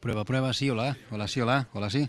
Prueba, prueba, sí, hola, hola, sí, hola, hola, sí.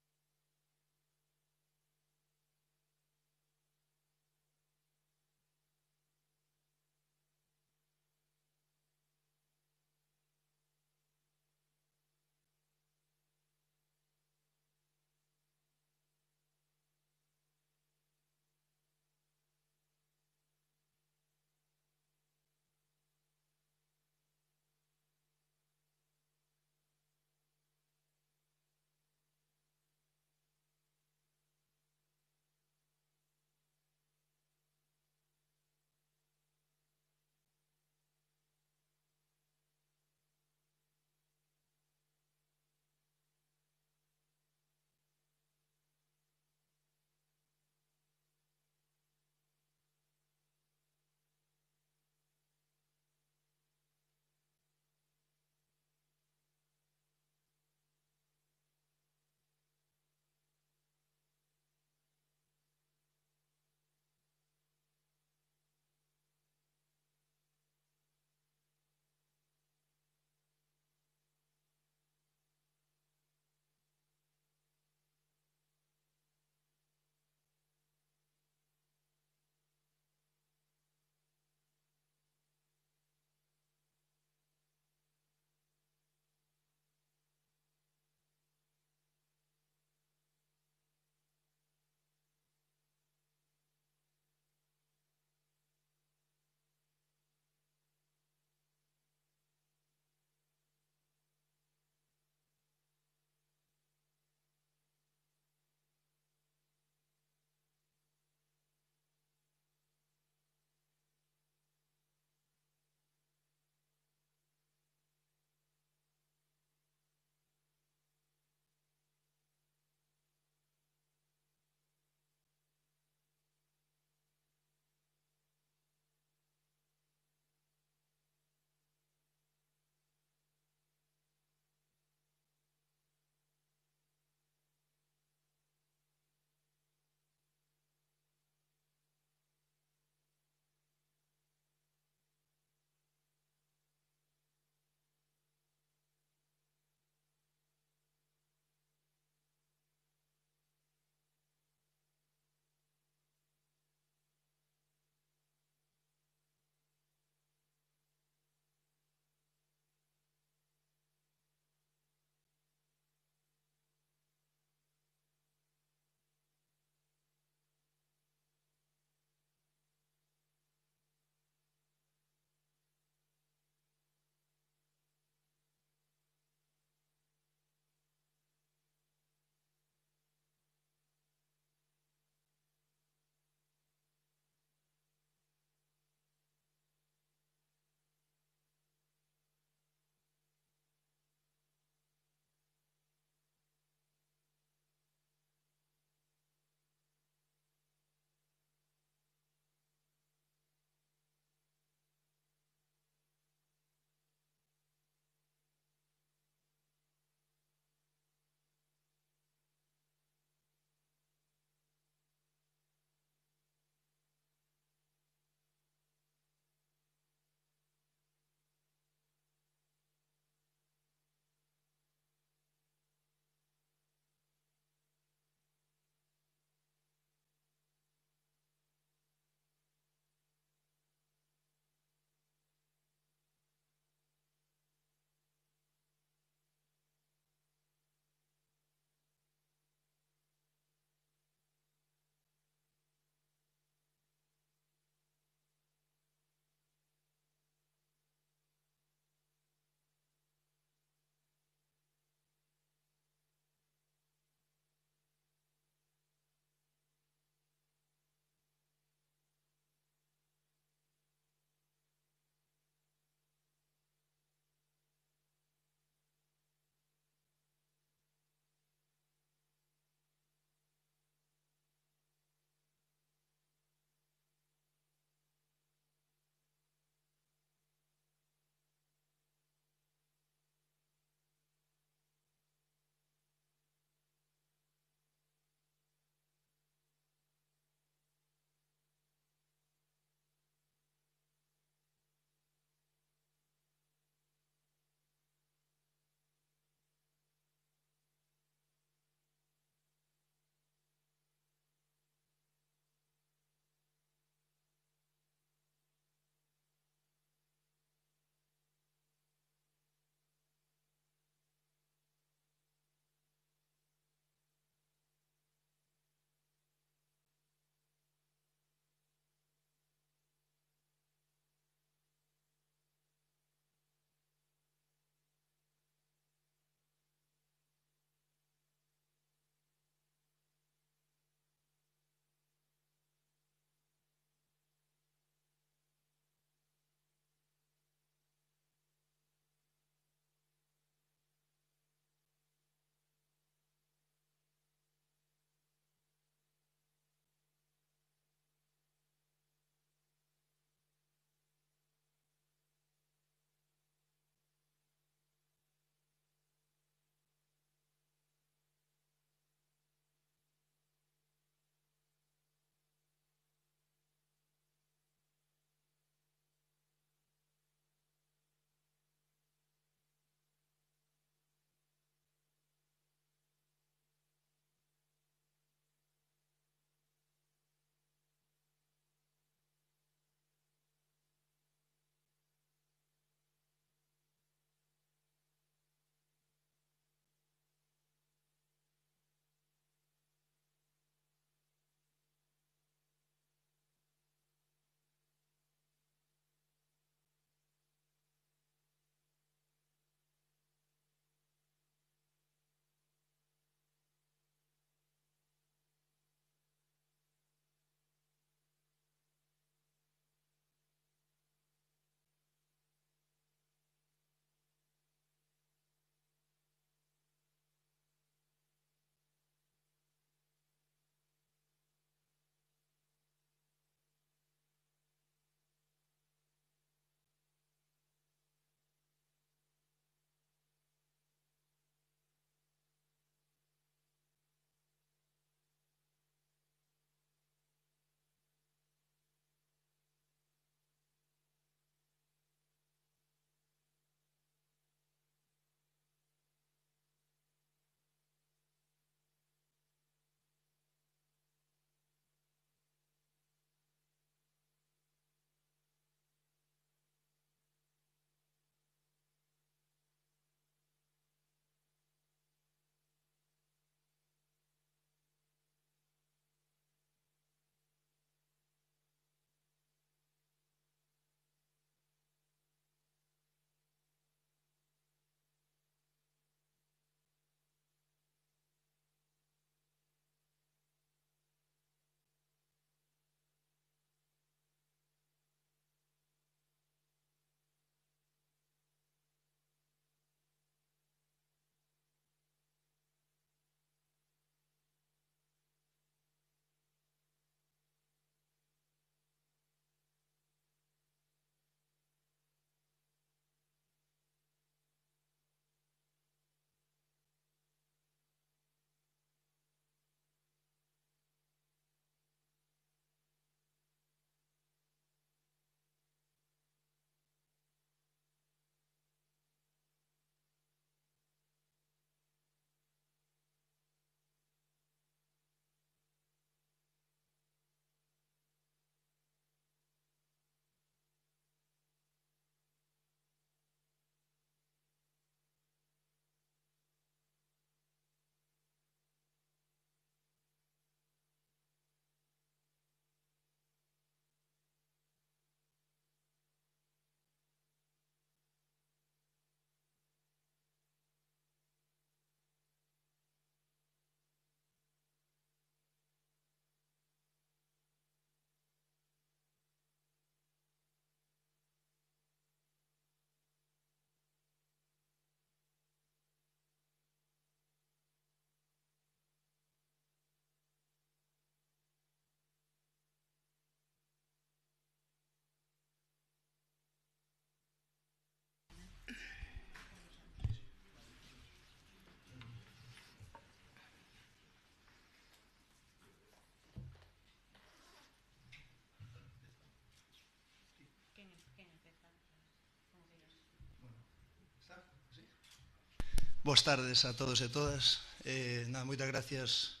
Boas tardes a todos e todas. Eh, nada, moitas gracias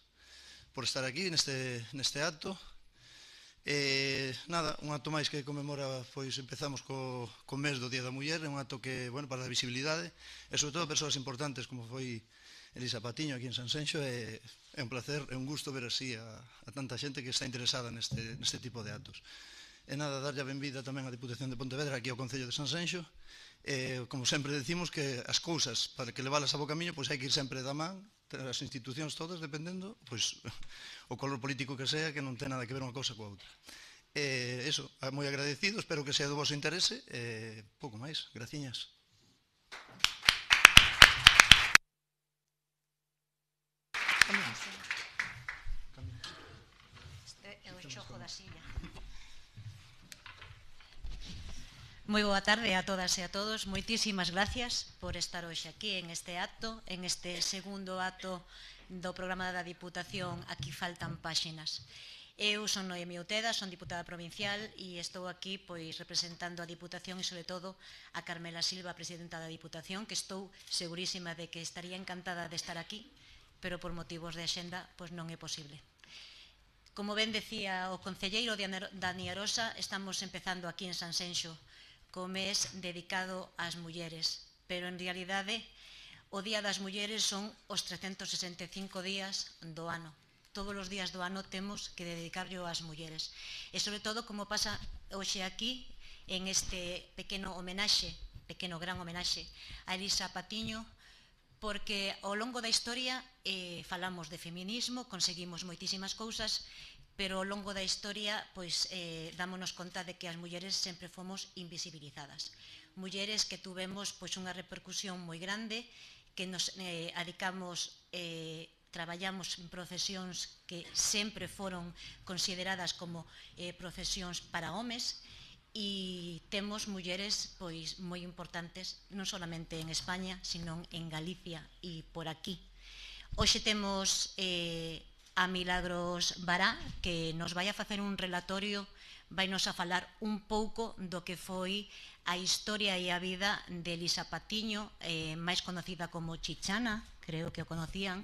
por estar aquí neste, neste acto. Eh, nada, un acto máis que conmemora, pois empezamos co, co mes do Día da Muller, un acto que, bueno, para a visibilidade, e sobre todo persoas importantes como foi Elisa Patiño aquí en San Senxo, é, é un placer, é un gusto ver así a, a tanta xente que está interesada neste, neste tipo de actos. E nada, darlle a benvida tamén a Diputación de Pontevedra aquí ao Concello de San Senxo, Eh, como sempre decimos que as cousas para que levalas a bo camiño pois hai que ir sempre da man as institucións todas dependendo pois o color político que sea que non ten nada que ver unha cousa coa outra eh, eso, ah, moi agradecido espero que sea do vosso interese eh, pouco máis, graciñas É o da silla. Moi boa tarde a todas e a todos. Moitísimas gracias por estar hoxe aquí en este acto, en este segundo acto do programa da Diputación Aquí faltan páxinas. Eu son Noemi Uteda, son diputada provincial e estou aquí pois representando a Diputación e sobre todo a Carmela Silva, presidenta da Diputación, que estou segurísima de que estaría encantada de estar aquí, pero por motivos de axenda pois non é posible. Como ben decía o concelleiro de Dani Arosa, estamos empezando aquí en Sanxenxo co mes dedicado ás mulleres. Pero en realidade o Día das Mulleres son os 365 días do ano. Todos os días do ano temos que dedicarlo ás mulleres. E sobre todo como pasa hoxe aquí en este pequeno homenaxe, pequeno gran homenaxe a Elisa Patiño, porque ao longo da historia eh, falamos de feminismo, conseguimos moitísimas cousas pero ao longo da historia pois eh, dámonos conta de que as mulleres sempre fomos invisibilizadas. Mulleres que tuvemos pois unha repercusión moi grande, que nos eh, adicamos eh, traballamos en profesións que sempre foron consideradas como eh, profesións para homes e temos mulleres pois moi importantes non solamente en España, sino en Galicia e por aquí. Hoxe temos eh, a Milagros Bará, que nos vai a facer un relatorio, vai nos a falar un pouco do que foi a historia e a vida de Elisa Patiño, eh, máis conocida como Chichana, creo que o conocían,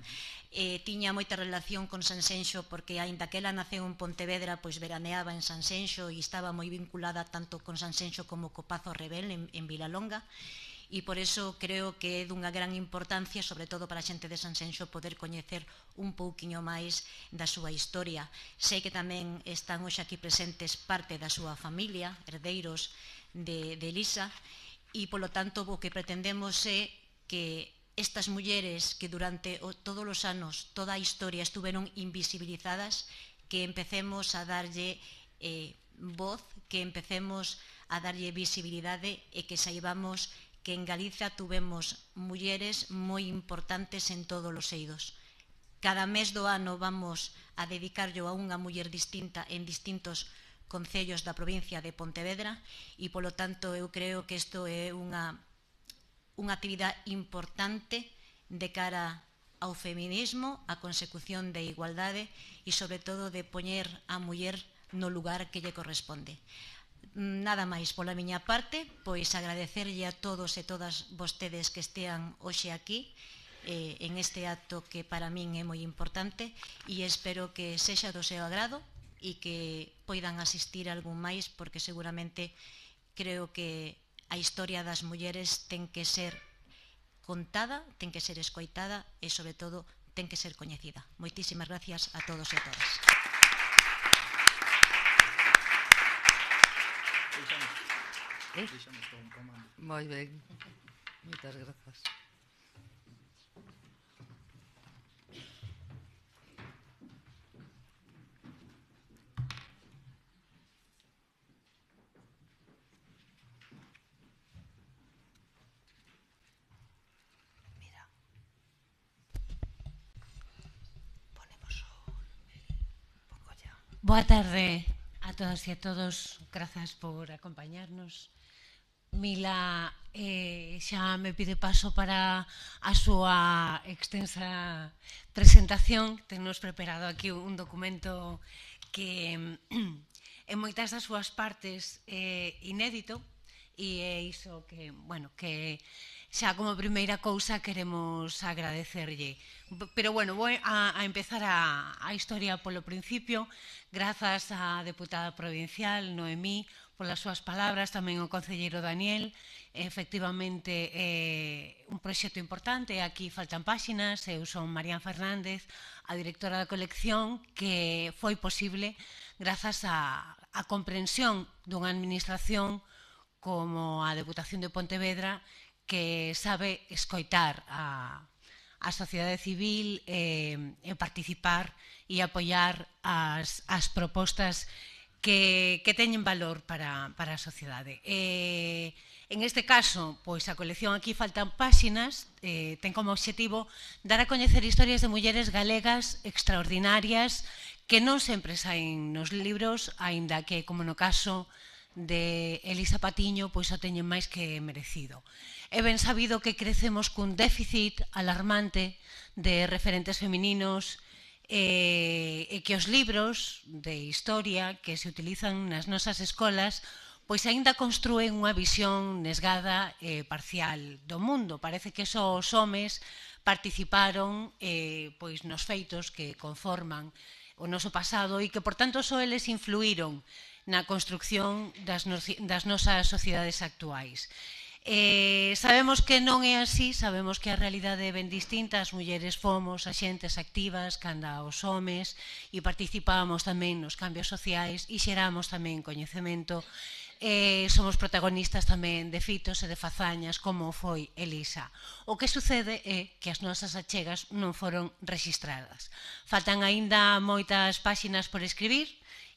eh, tiña moita relación con Sanxenxo porque aínda que ela naceu en Pontevedra, pois veraneaba en Sanxenxo e estaba moi vinculada tanto con Sanxenxo como co Pazo Rebel en, en Vilalonga, e e por eso creo que é dunha gran importancia, sobre todo para a xente de San Senxo, poder coñecer un pouquiño máis da súa historia. Sei que tamén están hoxe aquí presentes parte da súa familia, herdeiros de, de Elisa, e polo tanto o que pretendemos é que estas mulleres que durante o, todos os anos, toda a historia estuveron invisibilizadas, que empecemos a darlle eh, voz, que empecemos a darlle visibilidade e que saibamos que en Galiza tuvemos mulleres moi importantes en todos os eidos. Cada mes do ano vamos a dedicarlo a unha muller distinta en distintos concellos da provincia de Pontevedra e, polo tanto, eu creo que isto é unha, unha actividade importante de cara ao feminismo, a consecución de igualdade e, sobre todo, de poñer a muller no lugar que lle corresponde. Nada máis pola miña parte, pois agradecerlle a todos e todas vostedes que estean hoxe aquí eh, en este acto que para min é moi importante e espero que sexa do seu agrado e que poidan asistir algún máis porque seguramente creo que a historia das mulleres ten que ser contada, ten que ser escoitada e sobre todo ten que ser coñecida. Moitísimas gracias a todos e a todas. Deixamos comando. Moi ben. Moitas grazas. Boa tarde a todas e a todos. Grazas por acompañarnos. Mila eh, xa me pide paso para a súa extensa presentación. Tenos preparado aquí un documento que en moitas das súas partes é eh, inédito e é iso que, bueno, que xa como primeira cousa queremos agradecerlle. Pero bueno, vou a, a empezar a, a historia polo principio, grazas á deputada provincial Noemí, polas súas palabras, tamén o concelleiro Daniel, efectivamente é un proxecto importante, aquí faltan páxinas, eu son Marian Fernández, a directora da colección, que foi posible grazas á a, a comprensión dunha administración como a Deputación de Pontevedra que sabe escoitar a, a sociedade civil eh, e participar e apoiar as, as propostas que, que teñen valor para, para a sociedade. Eh, en este caso, pois a colección Aquí faltan páxinas eh, ten como obxectivo dar a coñecer historias de mulleres galegas extraordinarias que non sempre saen nos libros, aínda que, como no caso de Elisa Patiño, pois o teñen máis que merecido. É ben sabido que crecemos cun déficit alarmante de referentes femininos e, eh, e que os libros de historia que se utilizan nas nosas escolas pois aínda construen unha visión nesgada e eh, parcial do mundo. Parece que só os homes participaron eh, pois nos feitos que conforman o noso pasado e que, por tanto, só eles influíron na construcción das, no, das nosas sociedades actuais. Eh, sabemos que non é así, sabemos que a realidade é ben distinta, as mulleres fomos axentes activas canda os homes e participamos tamén nos cambios sociais e xeramos tamén coñecemento eh, somos protagonistas tamén de fitos e de fazañas como foi Elisa. O que sucede é que as nosas achegas non foron registradas. Faltan aínda moitas páxinas por escribir,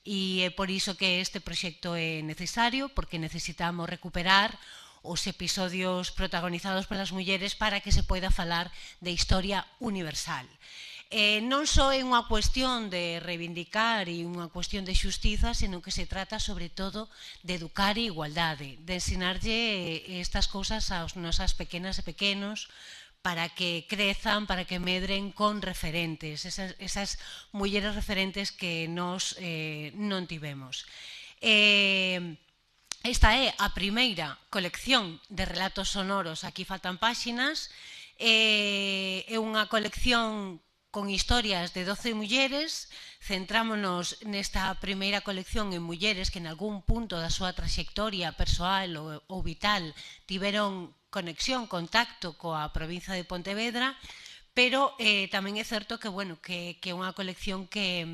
e é por iso que este proxecto é necesario, porque necesitamos recuperar os episodios protagonizados pelas mulleres para que se poida falar de historia universal. Eh, non só é unha cuestión de reivindicar e unha cuestión de xustiza, senón que se trata sobre todo de educar e igualdade, de ensinarlle estas cousas aos nosas pequenas e pequenos, para que crezan, para que medren con referentes, esas, esas mulleres referentes que nos eh, non tivemos. Eh, Esta é a primeira colección de relatos sonoros, aquí faltan páxinas, eh, é unha colección con historias de 12 mulleres, centrámonos nesta primeira colección en mulleres que en algún punto da súa traxectoria persoal ou, ou vital tiveron conexión, contacto coa provincia de Pontevedra, pero eh, tamén é certo que, bueno, que, que é unha colección que,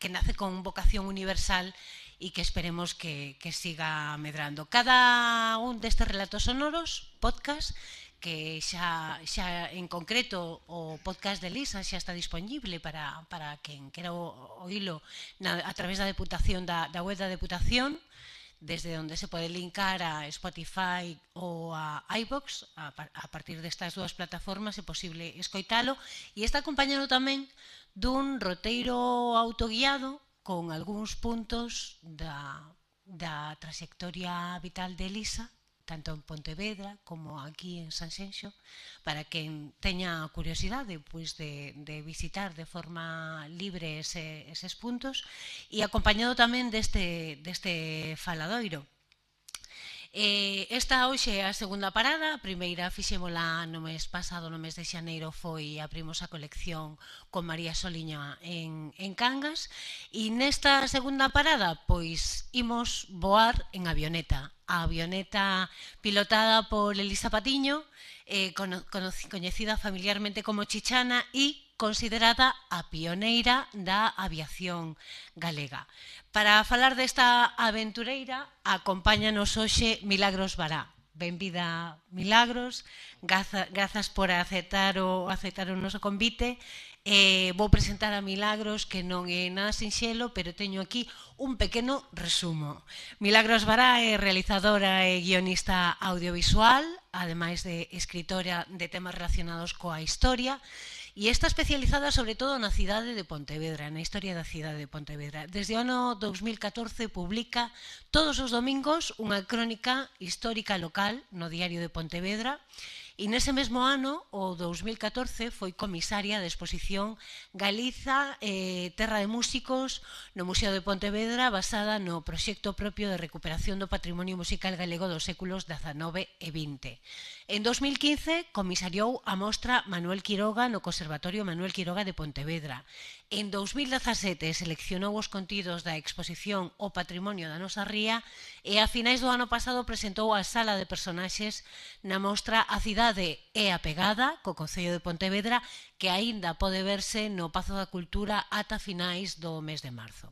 que nace con vocación universal e que esperemos que, que siga medrando. Cada un destes relatos sonoros, podcast, que xa, xa en concreto o podcast de Lisa xa está disponible para, para quen quera oílo na, a través da Deputación da, da web da Deputación desde onde se pode linkar a Spotify ou a iVox a, a partir destas dúas plataformas é posible escoitalo e está acompañado tamén dun roteiro autoguiado con algúns puntos da, da trayectoria vital de Elisa, tanto en Pontevedra como aquí en Sanxenxo, para quen teña curiosidade pois, de, de visitar de forma libre ese, eses puntos, e acompañado tamén deste, deste faladoiro, Eh, esta hoxe é a segunda parada, a primeira fixémola no mes pasado, no mes de xaneiro foi abrimos a colección con María Soliña en, en Cangas e nesta segunda parada pois imos voar en avioneta, a avioneta pilotada por Elisa Patiño, eh, cono, coñecida familiarmente como Chichana e considerada a pioneira da aviación galega. Para falar desta aventureira, acompáñanos hoxe Milagros Bará. Benvida, Milagros. Gaza, grazas por aceptar o, aceptar o noso convite. Eh, vou presentar a Milagros, que non é nada sinxelo, pero teño aquí un pequeno resumo. Milagros Bará é realizadora e guionista audiovisual, ademais de escritora de temas relacionados coa historia, e E está especializada sobre todo na cidade de Pontevedra, na historia da cidade de Pontevedra. Desde o ano 2014 publica todos os domingos unha crónica histórica local no Diario de Pontevedra E nese mesmo ano, o 2014, foi comisaria da exposición Galiza, eh, Terra de Músicos, no Museo de Pontevedra, basada no proxecto propio de recuperación do patrimonio musical galego dos séculos XIX e XX. En 2015 comisariou a mostra Manuel Quiroga no Conservatorio Manuel Quiroga de Pontevedra. En 2017 seleccionou os contidos da exposición O Patrimonio da Nosa Ría e a finais do ano pasado presentou a Sala de Personaxes na mostra A Cidade e a Pegada co Concello de Pontevedra que aínda pode verse no Pazo da Cultura ata finais do mes de marzo.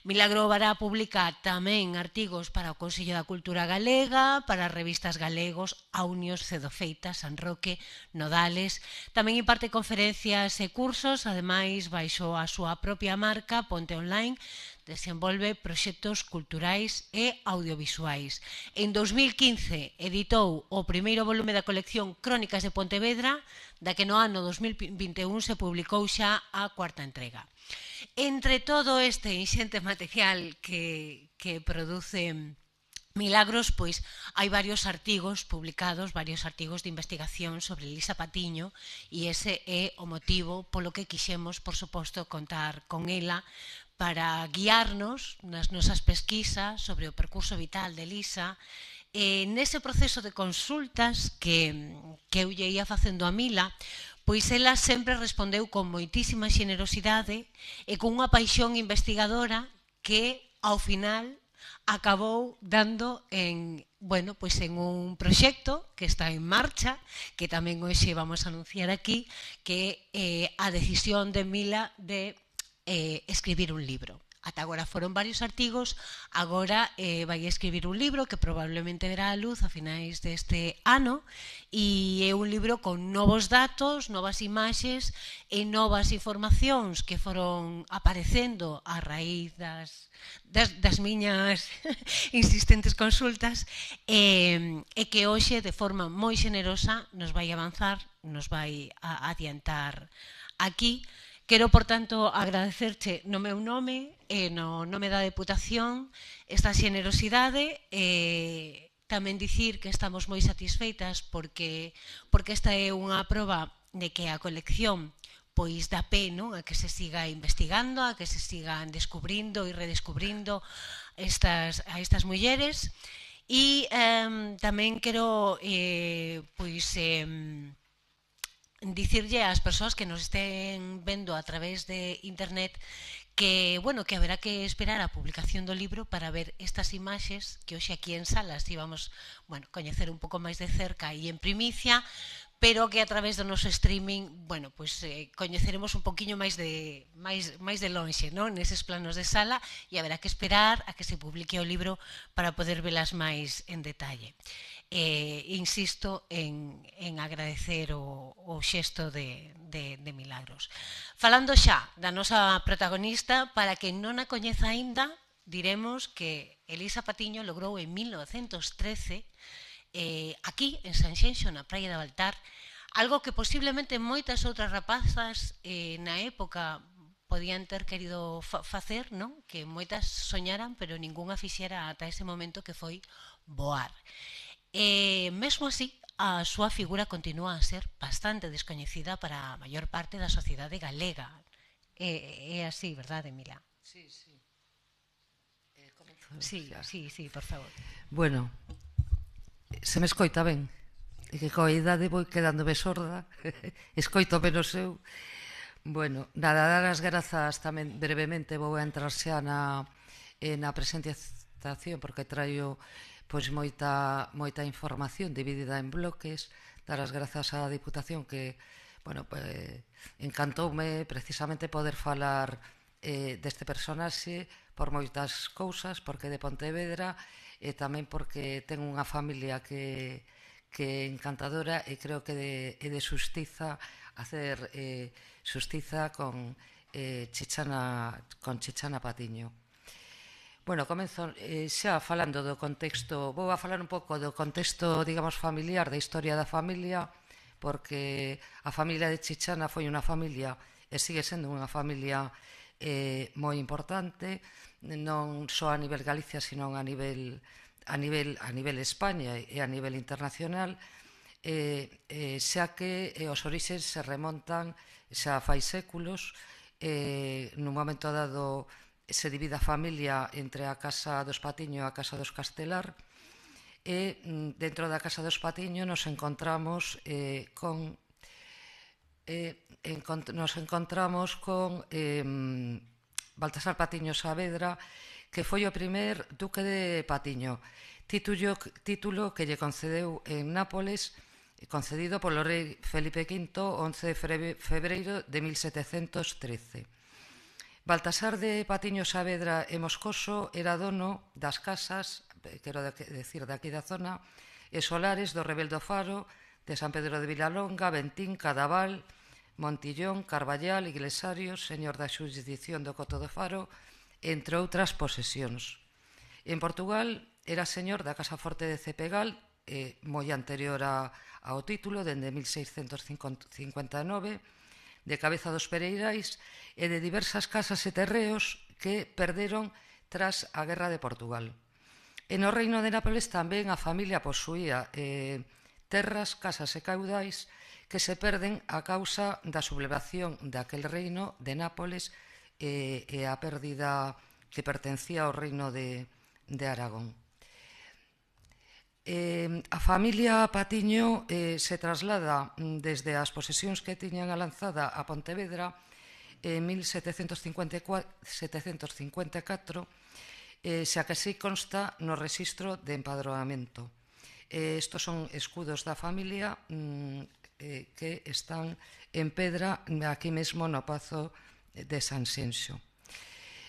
Milagro Vará publica tamén artigos para o Consello da Cultura Galega, para revistas galegos, a Unión Feita, San Roque, Nodales. Tamén imparte conferencias e cursos, ademais baixo a súa propia marca Ponte Online, desenvolve proxectos culturais e audiovisuais. En 2015 editou o primeiro volume da colección Crónicas de Pontevedra, da que no ano 2021 se publicou xa a cuarta entrega. Entre todo este inxente material que, que produce Milagros, pois hai varios artigos publicados, varios artigos de investigación sobre Elisa Patiño e ese é o motivo polo que quixemos, por suposto, contar con ela para guiarnos nas nosas pesquisas sobre o percurso vital de Elisa e nese proceso de consultas que, que eu lle ia facendo a Mila, pois ela sempre respondeu con moitísima xenerosidade e con unha paixón investigadora que ao final acabou dando en, bueno, pois en un proxecto que está en marcha, que tamén hoxe vamos a anunciar aquí, que é eh, a decisión de Mila de eh, escribir un libro. Ata agora foron varios artigos, agora eh, vai escribir un libro que probablemente verá a luz a finais deste ano e é un libro con novos datos, novas imaxes e novas informacións que foron aparecendo a raíz das, das, das miñas insistentes consultas e, e que hoxe de forma moi xenerosa nos vai avanzar, nos vai a, a adiantar aquí Quero, por tanto, agradecerche no meu nome e eh, no nome da Deputación esta xenerosidade e eh, tamén dicir que estamos moi satisfeitas porque, porque esta é unha proba de que a colección pois da pé non? a que se siga investigando, a que se sigan descubrindo e redescubrindo estas, a estas mulleres e eh, tamén quero eh, pois eh, dicirlle ás persoas que nos estén vendo a través de internet que, bueno, que haberá que esperar a publicación do libro para ver estas imaxes que hoxe aquí en salas íbamos, bueno, coñecer un pouco máis de cerca e en primicia, pero que a través do noso streaming, bueno, pois pues, eh, coñeceremos un poquiño máis de máis máis de lonxe, non? Neses planos de sala e haberá que esperar a que se publique o libro para poder velas máis en detalle eh, insisto en, en agradecer o, o xesto de, de, de Milagros. Falando xa da nosa protagonista, para que non a coñeza aínda, diremos que Elisa Patiño logrou en 1913 eh, aquí en Sanxenxo, na Praia de Baltar, algo que posiblemente moitas outras rapazas eh, na época podían ter querido fa facer, non? Que moitas soñaran, pero ningunha fixera ata ese momento que foi voar. E eh, mesmo así, a súa figura continúa a ser bastante descoñecida para a maior parte da sociedade galega. E, é así, verdade, Mila? Sí, sí. Eh, Sí, sí, sí, por favor. Bueno, se me escoita ben. E que coa idade vou quedándome sorda. Escoito menos eu. Bueno, nada, dar as grazas tamén brevemente vou entrar xa na, eh, na presentación porque traio pois moita, moita información dividida en bloques, dar as grazas á Diputación que bueno, pues, encantoume precisamente poder falar eh, deste personaxe por moitas cousas, porque de Pontevedra e tamén porque ten unha familia que, que é encantadora e creo que de, é de xustiza hacer eh, xustiza con, eh, Chichana, con Chichana Patiño. Bueno, comenzo eh, xa falando do contexto, vou a falar un pouco do contexto, digamos, familiar, da historia da familia, porque a familia de Chichana foi unha familia e sigue sendo unha familia eh, moi importante, non só a nivel Galicia, sino a nivel a nivel a nivel España e a nivel internacional, eh, eh, xa que eh, os orixes se remontan xa fai séculos, eh, nun momento dado se divide a familia entre a Casa dos Patiño e a Casa dos Castelar, e mm, dentro da Casa dos Patiño nos encontramos eh, con eh, encont nos encontramos con eh, mm, Baltasar Patiño Saavedra, que foi o primer duque de Patiño, título, título que lle concedeu en Nápoles, concedido polo rei Felipe V 11 de febreiro de 1713 Baltasar de Patiño Saavedra e Moscoso era dono das casas, quero decir, daqui da zona, e solares do Rebeldo Faro, de San Pedro de Vilalonga, Ventín, Cadaval, Montillón, Carballal, Iglesario, señor da xurisdición do Coto do Faro, entre outras posesións. En Portugal era señor da Casa Forte de Cepegal, eh, moi anterior a, ao título, dende 1659, de Cabeza dos Pereirais e de diversas casas e terreos que perderon tras a Guerra de Portugal. E no Reino de Nápoles tamén a familia posuía eh, terras, casas e caudais que se perden a causa da sublevación daquel reino de Nápoles eh, e a pérdida que pertencía ao reino de, de Aragón. Eh, a familia Patiño eh, se traslada mm, desde as posesións que tiñan a Lanzada a Pontevedra en eh, 1754, 754, eh, xa que se consta no registro de empadroamento. Eh, estos son escudos da familia mm, eh, que están en pedra aquí mesmo no Pazo de San Xenxo.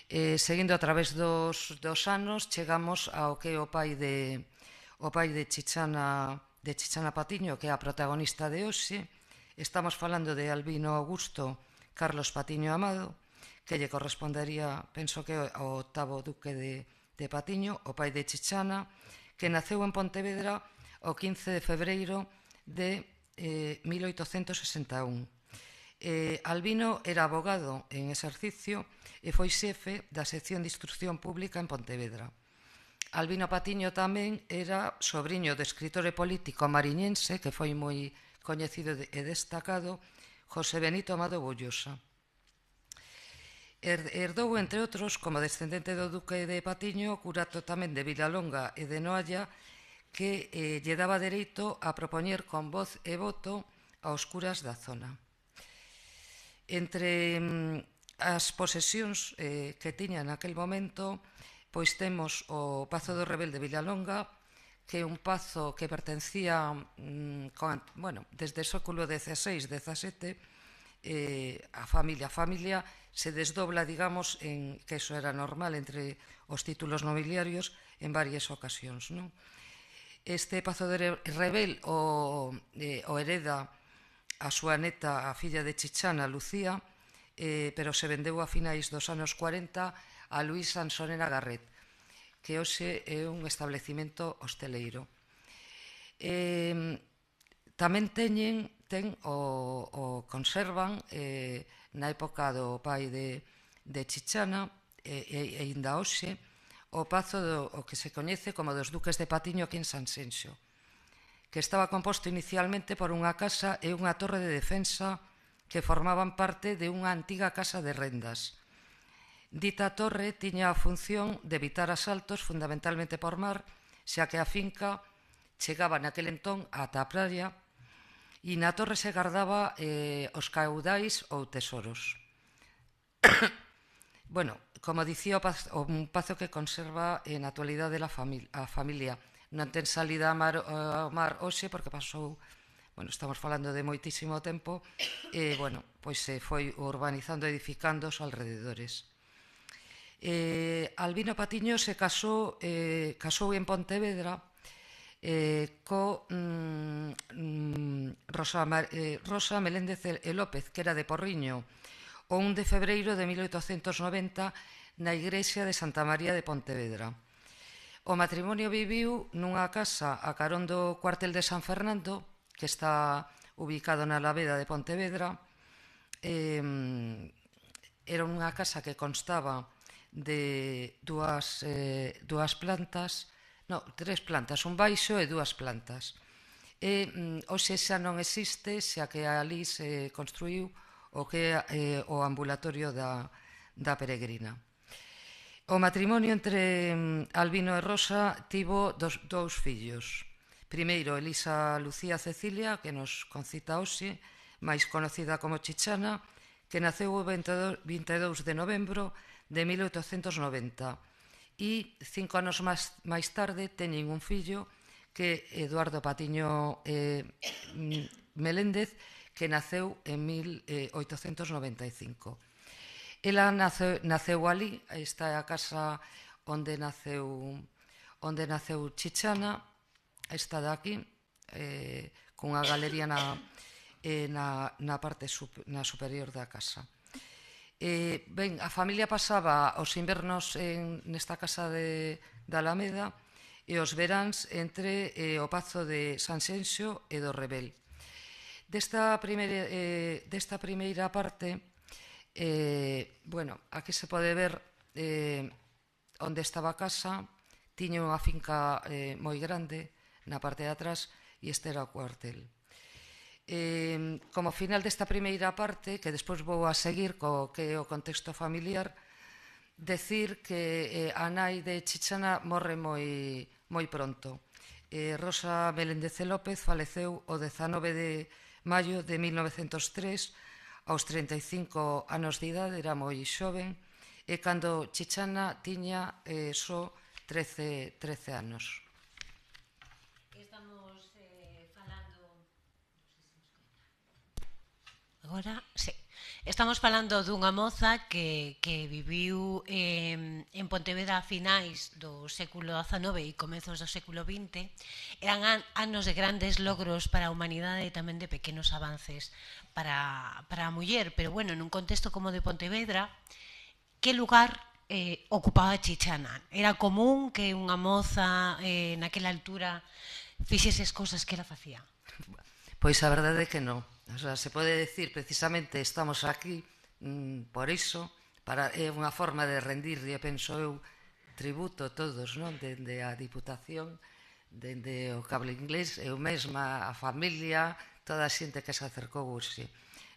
Eh, seguindo a través dos, dos anos, chegamos ao que o pai de, o pai de Chichana, de Chichana Patiño, que é a protagonista de hoxe. Estamos falando de Albino Augusto Carlos Patiño Amado, que lle correspondería, penso que ao octavo duque de, de Patiño, o pai de Chichana, que naceu en Pontevedra o 15 de febreiro de eh, 1861. Eh, Albino era abogado en exercicio e foi xefe da sección de instrucción pública en Pontevedra. Albino Patiño tamén era sobrinho de escritor e político mariñense que foi moi coñecido e destacado José Benito Amado Bollosa. Herdou, entre outros, como descendente do duque de Patiño, curato tamén de Vilalonga e de Noalla, que eh, lle daba dereito a propoñer con voz e voto aos curas da zona. Entre mm, as posesións eh, que tiña naquel momento, pois temos o Pazo do Rebel de Villalonga, que é un pazo que pertencía mm, con, bueno, desde o século XVI, XVII, eh, a familia. A familia se desdobla, digamos, en, que eso era normal entre os títulos nobiliarios en varias ocasións. Non? Este pazo de Rebel o, eh, o hereda a súa neta, a filla de Chichana, Lucía, eh, pero se vendeu a finais dos anos 40 a Luís Sansonena Garret, que hoxe é un establecimento hosteleiro. Eh, tamén teñen ten o, o conservan eh, na época do pai de, de Chichana e, e, e inda hoxe o pazo do, o que se coñece como dos duques de Patiño aquí en San Senxo que estaba composto inicialmente por unha casa e unha torre de defensa que formaban parte de unha antiga casa de rendas Dita torre tiña a función de evitar asaltos fundamentalmente por mar, xa que a finca chegaba naquel entón ata a praia e na torre se guardaba eh, os caudais ou tesoros. bueno, como dicía o, pazo, o un pazo que conserva eh, actualidade a, familia, a familia. Non ten salida ao mar, eh, ao mar hoxe porque pasou bueno, estamos falando de moitísimo tempo, e, eh, bueno, pois se eh, foi urbanizando e edificando os alrededores. Eh, Albino Patiño se casou, eh, casou en Pontevedra eh, co mm, mm Rosa, eh, Rosa Meléndez e López, que era de Porriño, o 1 de febreiro de 1890 na igrexa de Santa María de Pontevedra. O matrimonio viviu nunha casa a carón do cuartel de San Fernando, que está ubicado na Laveda de Pontevedra. Eh, era unha casa que constaba de dúas, eh, dúas plantas, no, tres plantas, un baixo e dúas plantas. E mm, hoxe xa non existe, xa que ali se eh, construiu o que é eh, o ambulatorio da, da peregrina. O matrimonio entre mm, Albino e Rosa tivo dos, dous fillos. Primeiro, Elisa Lucía Cecilia, que nos concita hoxe, máis conocida como Chichana, que naceu o 22 de novembro de 1890 e cinco anos máis, máis tarde teñen un fillo que Eduardo Patiño eh, mm, Meléndez que naceu en 1895. Ela naceu, naceu ali, esta é a casa onde naceu onde naceu Chichana, esta de aquí, eh, cunha galería na, eh, na, na parte sup, na superior da casa. Eh, ben, a familia pasaba os invernos en, nesta casa de, da Alameda e os veráns entre eh, o Pazo de San Xenxo e do Rebel. Desta primeira, eh, desta primeira parte, eh, bueno, aquí se pode ver eh, onde estaba a casa, tiña unha finca eh, moi grande na parte de atrás e este era o cuartel. Eh, como final desta primeira parte, que despois vou a seguir co que é o contexto familiar, decir que eh, a nai de Chichana morre moi, moi pronto. Eh, Rosa Meléndez López faleceu o 19 de maio de 1903 aos 35 anos de idade, era moi xoven, e cando Chichana tiña eh, só 13, 13 anos. Agora, sí. Estamos falando dunha moza que, que viviu eh, en Pontevedra a finais do século XIX e comezos do século XX. Eran an, anos de grandes logros para a humanidade e tamén de pequenos avances para, para a muller. Pero, bueno, nun contexto como de Pontevedra, que lugar eh, ocupaba Chichana? Era común que unha moza eh, naquela altura fixese as cousas que ela facía? Pois a verdade é que non O sea, se pode decir precisamente estamos aquí mm, por iso, para é unha forma de rendir, e penso eu, tributo a todos, non? Dende a Diputación, dende o cable inglés, eu mesma, a familia, toda a xente que se acercou hoxe.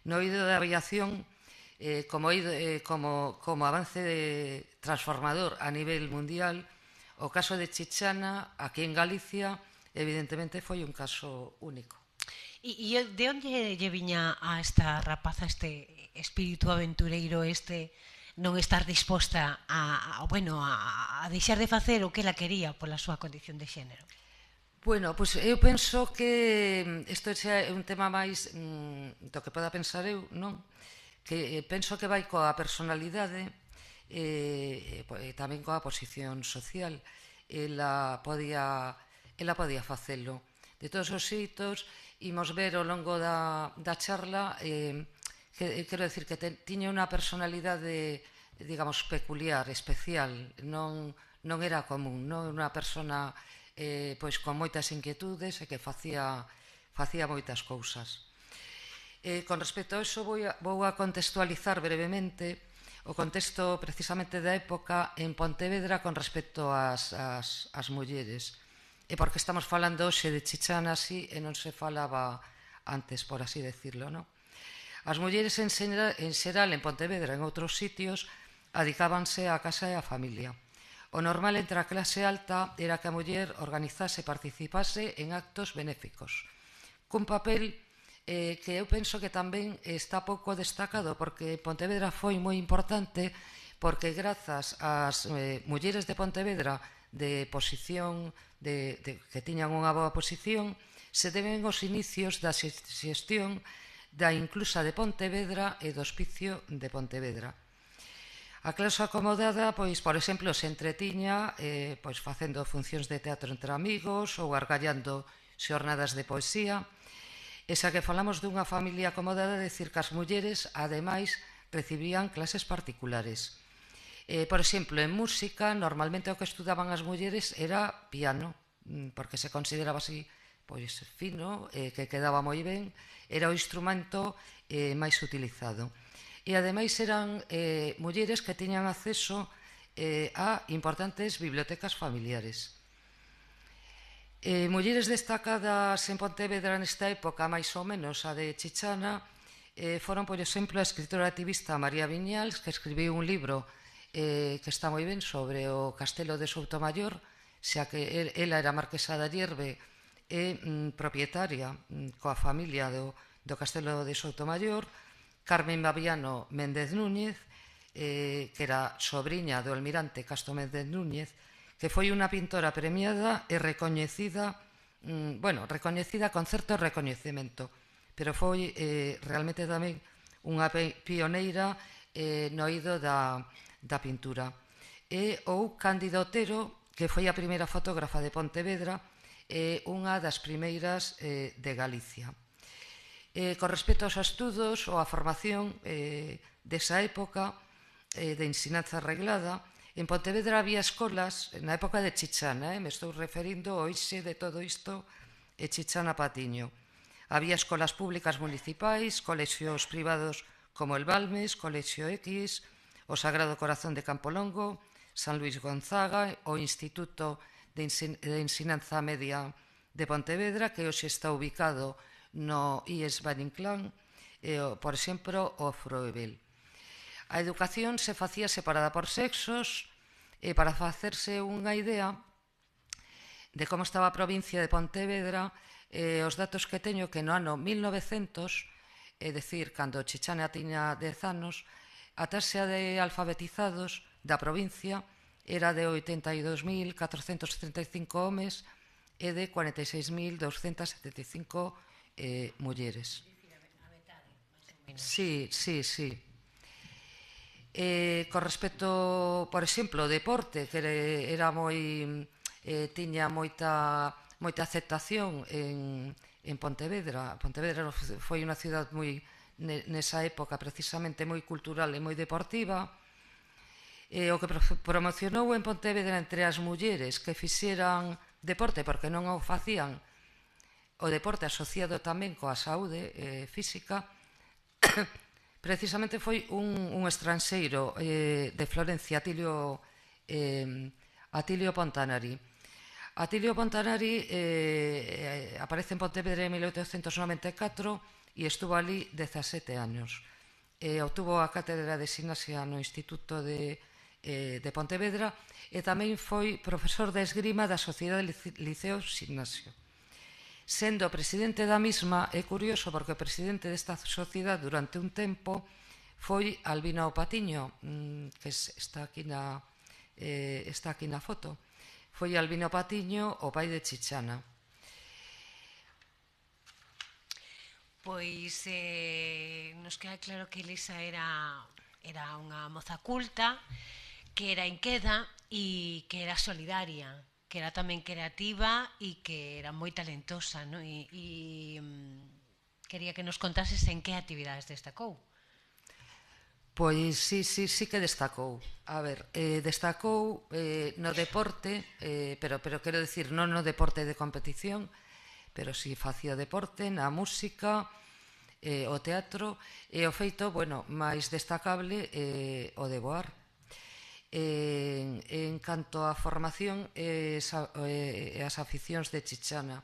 No oído da aviación, eh, como, eh, como, como avance de transformador a nivel mundial, o caso de Chichana, aquí en Galicia, evidentemente foi un caso único. E, e de onde lle viña a esta rapaza este espírito aventureiro este non estar disposta a, a bueno, a, a deixar de facer o que ela quería pola súa condición de xénero? Bueno, pois pues eu penso que mm, isto é un tema máis mm, do que poda pensar eu, non? Que eh, penso que vai coa personalidade eh, e, e tamén coa posición social. Ela podía ela podía facelo de todos os xeitos imos ver ao longo da, da charla, eh, que, eh, quero decir que te, tiña unha personalidade, digamos, peculiar, especial, non, non era común, non unha persona eh, pois con moitas inquietudes e que facía, facía moitas cousas. Eh, con respecto a eso, vou a, vou a contextualizar brevemente o contexto precisamente da época en Pontevedra con respecto ás, ás, ás mulleres. E porque estamos falando hoxe de así e non se falaba antes, por así decirlo, non? As mulleres en xeral, en, xeral, en Pontevedra, en outros sitios, adicábanse á casa e á familia. O normal entre a clase alta era que a muller organizase e participase en actos benéficos, cun papel eh, que eu penso que tamén está pouco destacado, porque Pontevedra foi moi importante, porque grazas ás eh, mulleres de Pontevedra, de posición de, de que tiñan unha boa posición se deben aos inicios da xestión da inclusa de Pontevedra e do hospicio de Pontevedra. A clase acomodada, pois, por exemplo, se entretiña eh, pois, facendo funcións de teatro entre amigos ou argallando xornadas de poesía. Esa que falamos dunha familia acomodada, decir que as mulleres, ademais, recibían clases particulares. Eh, por exemplo, en música, normalmente o que estudaban as mulleres era piano, mm, porque se consideraba así pois fino, eh, que quedaba moi ben, era o instrumento eh, máis utilizado. E ademais eran eh, mulleres que tiñan acceso eh, a importantes bibliotecas familiares. Eh, mulleres destacadas en Pontevedra nesta época, máis ou menos a de Chichana, eh, foron, por exemplo, a escritora activista María Viñals, que escribiu un libro eh, que está moi ben sobre o castelo de Soutomayor, xa que el, ela era marquesa da Lierve e mm, propietaria mm, coa familia do, do castelo de Soutomayor, Carmen Babiano Méndez Núñez, eh, que era sobrinha do almirante Castro Méndez Núñez, que foi unha pintora premiada e recoñecida, mm, bueno, recoñecida con certo recoñecemento, pero foi eh, realmente tamén unha pioneira eh, no ido da, da pintura e ou Cándido Otero, que foi a primeira fotógrafa de Pontevedra e unha das primeiras eh, de Galicia. Eh, con respecto aos estudos ou a formación eh, desa época eh, de ensinanza arreglada, en Pontevedra había escolas na época de Chichana, eh, me estou referindo hoxe de todo isto e Chichana Patiño. Había escolas públicas municipais, colexios privados como el Balmes, Colexio X, o Sagrado Corazón de Campolongo, San Luis Gonzaga, o Instituto de Ensinanza Media de Pontevedra, que hoxe está ubicado no IES Baninclán, e, por exemplo, o Froebel. A educación se facía separada por sexos e para facerse unha idea de como estaba a provincia de Pontevedra, eh, os datos que teño que no ano 1900, é dicir, cando Chichana tiña 10 anos, a taxa de alfabetizados da provincia era de 82.435 homes e de 46.275 eh, mulleres. Sí, sí, sí. Eh, con respecto, por exemplo, ao deporte, que era moi eh, tiña moita moita aceptación en, en Pontevedra. Pontevedra foi unha cidade moi nesa época precisamente moi cultural e moi deportiva, e o que promocionou en Pontevedra entre as mulleres que fixeran deporte porque non o facían o deporte asociado tamén coa saúde eh, física, precisamente foi un, un estranxeiro eh, de Florencia, Atilio, eh, Atilio Pontanari. Atilio Pontanari eh, eh aparece en Pontevedra en 1894 e estuvo ali 17 anos. E obtuvo a cátedra de Sinasia no Instituto de, eh, de Pontevedra e tamén foi profesor de esgrima da Sociedade Liceo Sinasio. Sendo presidente da mesma, é curioso porque o presidente desta sociedade durante un tempo foi Albino Patiño, mm, que está aquí na, eh, está aquí na foto. Foi Albino Patiño, o pai de Chichana. pois eh, nos queda claro que Elisa era, era unha moza culta, que era inqueda e que era solidaria, que era tamén creativa e que era moi talentosa, No? E, e mm, quería que nos contases en que actividades destacou. Pois sí, sí, sí que destacou. A ver, eh, destacou eh, no deporte, eh, pero, pero quero decir, non no deporte de competición, pero si facía deporte, na música, eh, o teatro, e o feito, bueno, máis destacable eh, o de Boar. Eh, en canto á formación e eh, eh, as aficións de Chichana,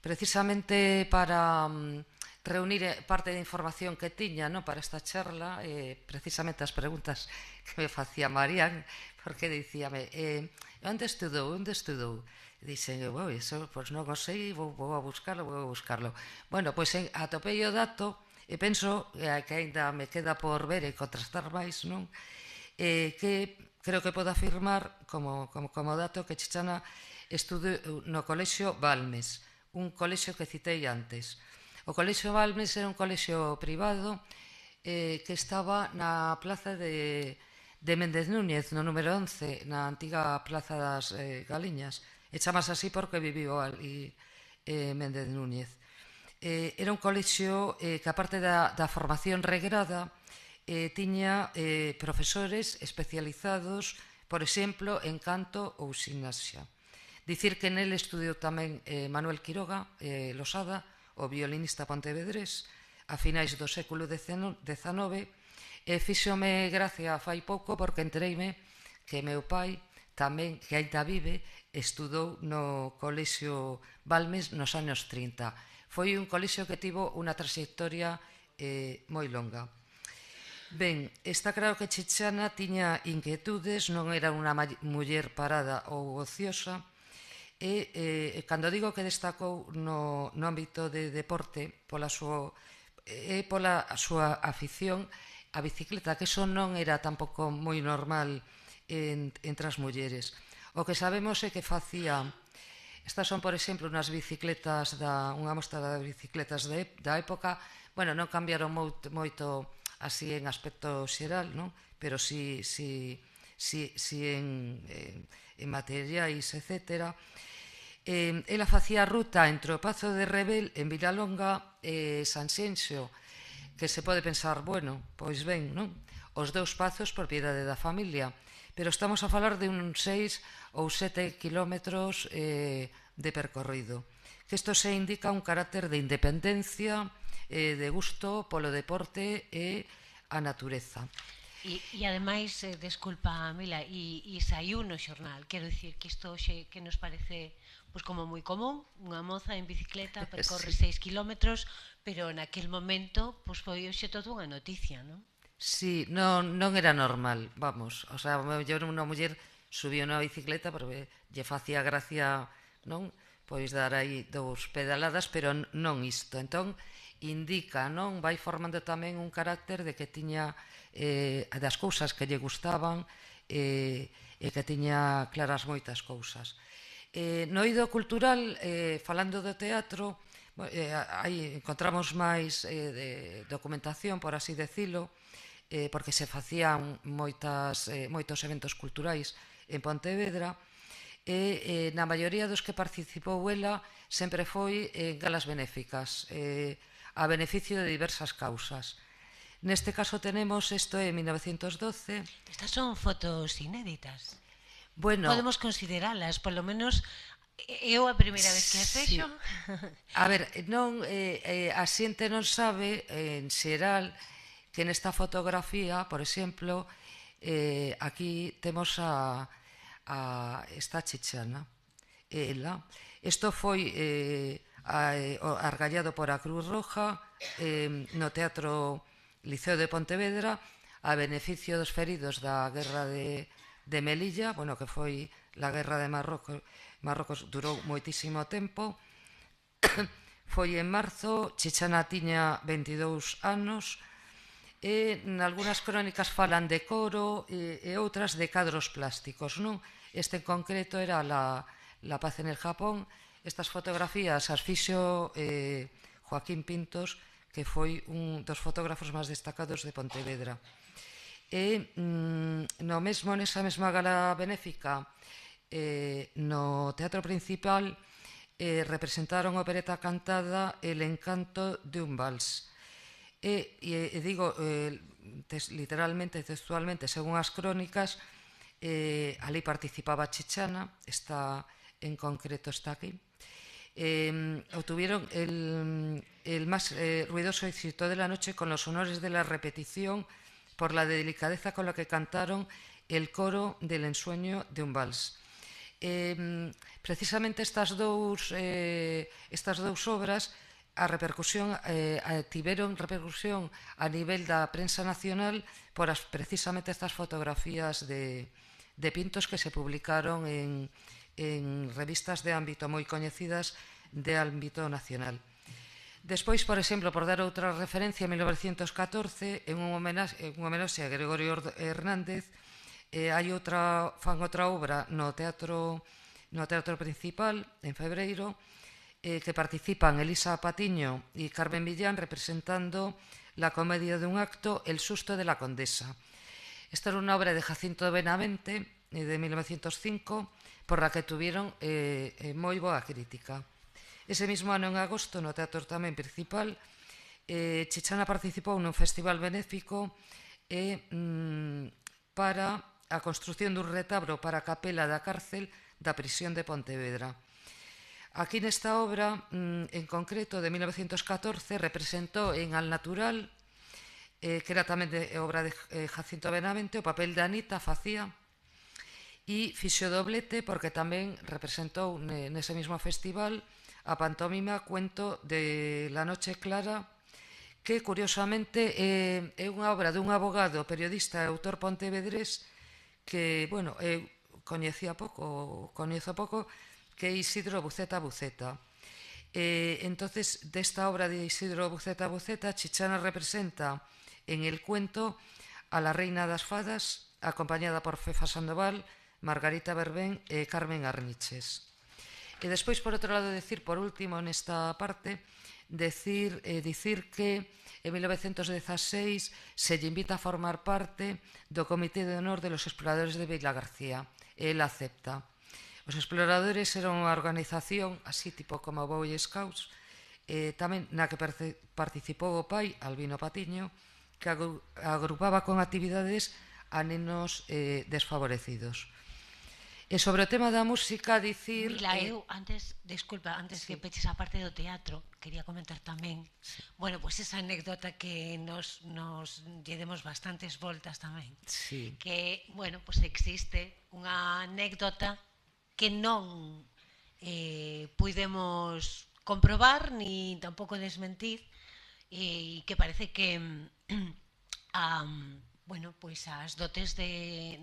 precisamente para mm, reunir eh, parte de información que tiña no, para esta charla, eh, precisamente as preguntas que me facía Marían, porque dicíame, eh, onde estudou, onde estudou? Dicen, bueno, eso pues non o sei, vou, vou a buscarlo, vou a buscarlo. Bueno, pois pues, eh, atopei o dato e eh, penso eh, que aínda me queda por ver e contrastar máis, non? Eh, que creo que podo afirmar como, como, como dato que Chichana estude eh, no colexio Balmes, un colexio que citei antes. O colexio Balmes era un colexio privado eh, que estaba na plaza de, de Méndez Núñez, no número 11, na antiga plaza das eh, Galiñas, e chamas así porque vivió ali eh, Méndez Núñez. Eh, era un colexio eh, que, aparte da, da formación regrada, eh, tiña eh, profesores especializados, por exemplo, en canto ou sinaxia. Dicir que nel estudiou tamén eh, Manuel Quiroga eh, Losada, o violinista pontevedrés, a finais do século XIX, e fíxome gracia fai pouco porque entreime que meu pai tamén que aínda vive, estudou no Colexio Balmes nos anos 30. Foi un colexio que tivo unha trayectoria eh, moi longa. Ben, está claro que Chechana tiña inquietudes, non era unha muller parada ou ociosa, e eh, cando digo que destacou no, no ámbito de deporte pola súa, e pola súa afición a bicicleta, que iso non era tampouco moi normal en, entre as mulleres. O que sabemos é que facía Estas son, por exemplo, unhas bicicletas da unha mostra de bicicletas de, da época. Bueno, non cambiaron moito, moito así en aspecto xeral, non? Pero si si si si en en, en materiais, etcétera. Eh, ela facía ruta entre o Pazo de Rebel en Vilalonga e eh, Sanxenxo, que se pode pensar, bueno, pois ben, non? Os dous pazos propiedade da familia pero estamos a falar de un 6 ou 7 kilómetros eh, de percorrido. Que isto se indica un carácter de independencia, eh, de gusto polo deporte e a natureza. E, e ademais, eh, desculpa, Mila, e, e saiu no xornal. Quero dicir que isto xe, que nos parece pois, como moi común, unha moza en bicicleta percorre 6 seis kilómetros, pero naquel momento pois, foi o todo dunha noticia, non? Sí, non, non era normal, vamos. O sea, mellor unha muller subiu na bicicleta porque lle facía gracia, non? Pois dar aí dous pedaladas, pero non isto. Entón, indica, non? Vai formando tamén un carácter de que tiña eh, das cousas que lle gustaban eh, e que tiña claras moitas cousas. Eh, no ido cultural, eh, falando do teatro, eh, aí encontramos máis eh, de documentación, por así decilo, eh, porque se facían moitas, eh, moitos eventos culturais en Pontevedra, e eh, na maioría dos que participou ela sempre foi en eh, galas benéficas, eh, a beneficio de diversas causas. Neste caso tenemos isto é 1912. Estas son fotos inéditas. Bueno, podemos consideralas, polo menos eh, eu a primeira vez que as vexo. Sí. A ver, non eh, eh, a xente non sabe eh, en xeral que esta fotografía, por exemplo, eh, aquí temos a, a esta chichana. Ela. Isto foi eh, a, argallado por a Cruz Roja eh, no Teatro Liceo de Pontevedra a beneficio dos feridos da guerra de, de Melilla, bueno, que foi la guerra de Marrocos, Marrocos durou moitísimo tempo. foi en marzo, Chichana tiña 22 anos, e en algunhas crónicas falan de coro e, e outras de cadros plásticos, non? Este en concreto era la, la paz en el Japón. Estas fotografías as fixo eh, Joaquín Pintos, que foi un dos fotógrafos máis destacados de Pontevedra. E mm, no mesmo, nesa mesma gala benéfica, eh, no teatro principal, eh, representaron a opereta cantada El encanto de un vals, ...y e, e, e digo eh, literalmente, textualmente, según las crónicas, eh, ali participaba Chichana, está en concreto está aquí, eh, obtuvieron el, más eh, ruidoso éxito de la noche con los honores de la repetición por la delicadeza con la que cantaron el coro del ensueño de un vals. precisamente estas dos estas obras a repercusión eh, tiveron repercusión a nivel da prensa nacional por as, precisamente estas fotografías de, de pintos que se publicaron en, en revistas de ámbito moi coñecidas de ámbito nacional. Despois, por exemplo, por dar outra referencia, en 1914, en un homenaxe, en un homenaxe a Gregorio Hernández, eh, hai outra, fan outra obra no teatro, no teatro principal, en febreiro, eh, que participan Elisa Patiño y Carmen Millán representando la comedia de un acto El susto de la condesa. Esta era una obra de Jacinto Benavente eh, de 1905 por la que tuvieron eh, eh, moi boa crítica. Ese mismo ano en agosto no Teatro tamén principal eh, Chichana participou nun festival benéfico eh, para a construción dun retabro para a capela da cárcel da prisión de Pontevedra. Aquí nesta obra, mm, en concreto de 1914, representou en Al Natural, eh, que era tamén de, eh, obra de eh, Jacinto Benavente, o papel de Anita facía, e fixo doblete porque tamén representou nese mesmo festival a pantomima Cuento de la noche clara, que curiosamente eh, é unha obra dun abogado, periodista e autor pontevedrés que, bueno, eu coñecía pouco, coñezo pouco, que é Isidro Buceta Buceta. Eh, entonces, desta obra de Isidro Buceta Buceta, Chichana representa en el cuento a la reina das fadas, acompañada por Fefa Sandoval, Margarita Berbén e Carmen Arniches. E despois, por outro lado, decir, por último, nesta parte, decir, eh, decir que en 1916 se lle invita a formar parte do Comité de Honor de los Exploradores de Vila García. E él acepta. Os exploradores eran unha organización, así tipo como Boy Scouts, eh, tamén na que participou o pai, Albino Patiño, que agrupaba con actividades a nenos eh, desfavorecidos. E sobre o tema da música, dicir... Mila, eh... eu, antes, desculpa, antes sí. que peches a parte do teatro, quería comentar tamén, sí. bueno, pois pues esa anécdota que nos, nos lledemos bastantes voltas tamén, sí. que, bueno, pois pues existe unha anécdota que non eh, puidemos comprobar ni tampouco desmentir eh, e eh, que parece que a, bueno, pois as dotes de,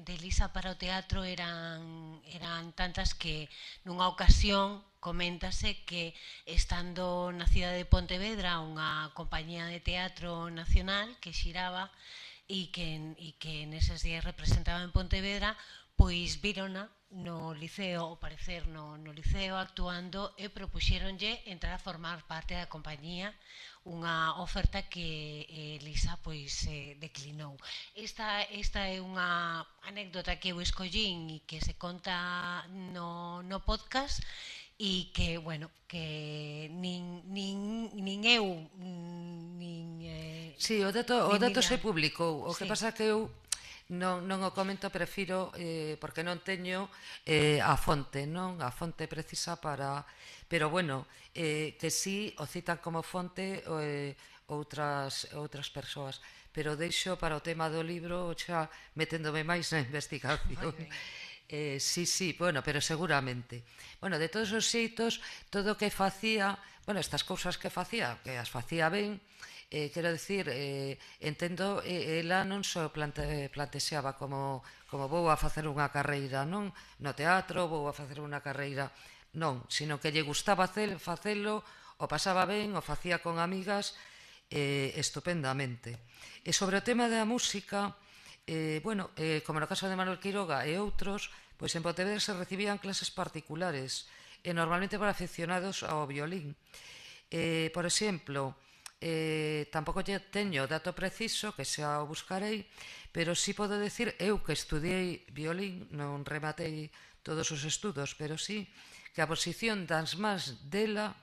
de Lisa para o teatro eran, eran tantas que nunha ocasión coméntase que estando na cidade de Pontevedra unha compañía de teatro nacional que xiraba e que, e que neses días representaba en Pontevedra pois vírona no liceo, o parecer no, no liceo actuando e propuxéronlle entrar a formar parte da compañía unha oferta que eh, Lisa pois eh, declinou. Esta, esta é unha anécdota que eu escollín e que se conta no, no podcast e que, bueno, que nin, nin, nin eu nin... Eh, sí, o dato, o dato se publicou. O sí. que pasa que eu non, non o comento, prefiro, eh, porque non teño eh, a fonte, non a fonte precisa para... Pero, bueno, eh, que sí o citan como fonte eh, outras, outras persoas. Pero deixo para o tema do libro xa meténdome máis na investigación. Eh, sí, sí, bueno, pero seguramente. Bueno, de todos os xeitos, todo o que facía, bueno, estas cousas que facía, que as facía ben, Eh, quero decir, eh, entendo, eh, ela non só plante, eh, planteseaba como, como vou a facer unha carreira non no teatro, vou a facer unha carreira non, sino que lle gustaba hacer, facelo, o pasaba ben, o facía con amigas eh, estupendamente. E sobre o tema da música, eh, bueno, eh, como no caso de Manuel Quiroga e outros, pois en Pontevedra se recibían clases particulares, e normalmente para aficionados ao violín. Eh, por exemplo, eh, tampouco teño o dato preciso, que xa o buscarei, pero sí podo decir, eu que estudiei violín, non rematei todos os estudos, pero sí que a posición das más dela,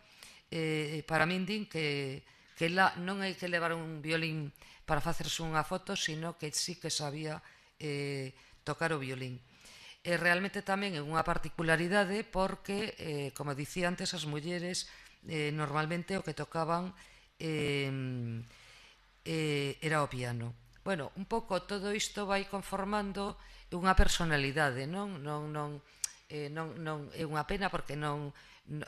eh, para min din que, que la, non hai que levar un violín para facerse unha foto, sino que sí que sabía eh, tocar o violín. E realmente tamén é unha particularidade porque, eh, como dicía antes, as mulleres eh, normalmente o que tocaban eh, eh, era o piano. Bueno, un pouco todo isto vai conformando unha personalidade, non? Non, non, eh, non, non é unha pena porque non,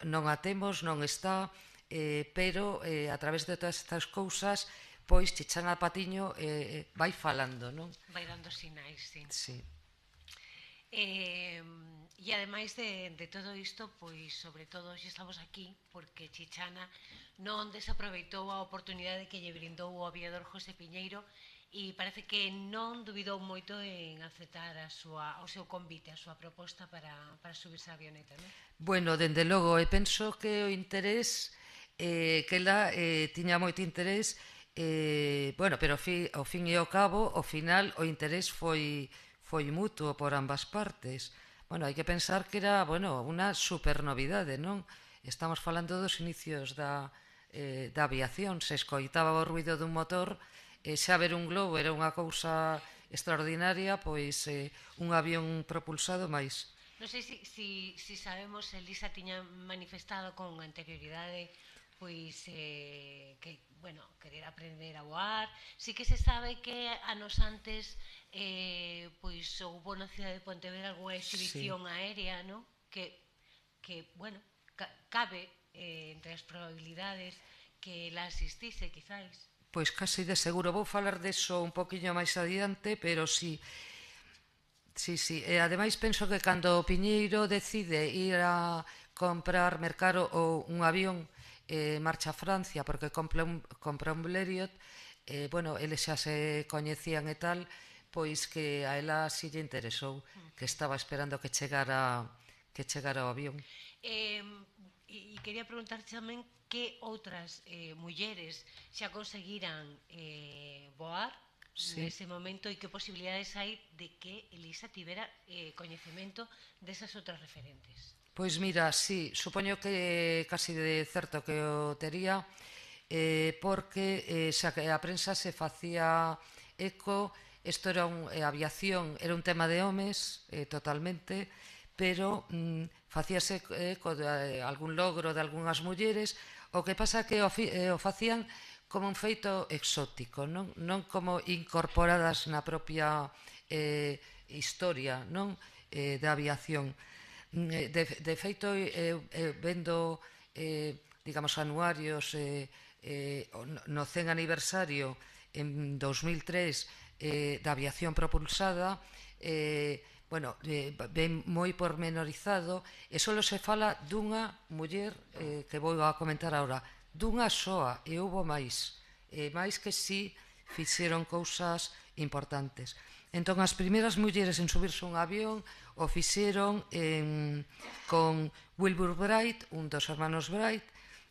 non a temos, non está, eh, pero eh, a través de todas estas cousas pois Chichana Patiño eh, vai falando, non? Vai dando sinais, sí. Sí. Eh, e ademais de, de todo isto, pois sobre todo hoxe estamos aquí porque Chichana non desaproveitou a oportunidade que lle brindou o aviador José Piñeiro e parece que non dubidou moito en aceptar a súa, o seu convite, a súa proposta para, para subirse a avioneta. Non? Bueno, dende logo, e eh, penso que o interés eh, que ela eh, tiña moito interés eh, bueno, pero fi, ao fin e ao cabo, ao final o interés foi foi mutuo por ambas partes. Bueno, hai que pensar que era, bueno, unha supernovidade, non? Estamos falando dos inicios da, eh, da aviación, se escoitaba o ruido dun motor, e eh, xa ver un globo era unha cousa extraordinaria, pois eh, un avión propulsado máis. Non sei se si, si, si sabemos, Elisa tiña manifestado con anterioridade pois eh, que, bueno, querer aprender a voar. Sí que se sabe que anos antes eh, pois houve na cidade de Pontevedra algunha exhibición sí. aérea, ¿no? que, que bueno, ca cabe eh, entre as probabilidades que la asistise, quizáis. Pois casi de seguro. Vou falar deso un poquinho máis adiante, pero si... Sí, sí. E ademais penso que cando o Piñeiro decide ir a comprar, mercar ou un avión, eh, marcha a Francia porque compra un, compra un Bleriot eh, bueno, eles xa se coñecían e tal pois que a ela si lle interesou mm. que estaba esperando que chegara que chegara o avión eh, e quería preguntarte tamén que outras eh, mulleres xa conseguiran eh, voar sí. nese momento e que posibilidades hai de que Elisa tivera eh, coñecemento desas outras referentes Pois mira, sí, supoño que casi de certo que o tería, eh, porque eh, xa que a prensa se facía eco, isto era un, eh, aviación, era un tema de homes eh, totalmente, pero mm, facíase eco de de eh, algún logro de algunhas mulleres, o que pasa que o, fi, eh, o facían como un feito exótico, non, non como incorporadas na propia eh, historia non eh, da aviación. Mm, eh, de, de feito, eu, eh, vendo, eh, digamos, anuarios eh, eh, no 100 aniversario en 2003 eh, da aviación propulsada, eh, bueno, eh, ben moi pormenorizado, e solo se fala dunha muller eh, que vou a comentar agora, dunha soa, e houbo máis, e eh, máis que si fixeron cousas importantes. Entón, as primeiras mulleres en subirse un avión o fixeron en, con Wilbur Bright, un dos hermanos Bright,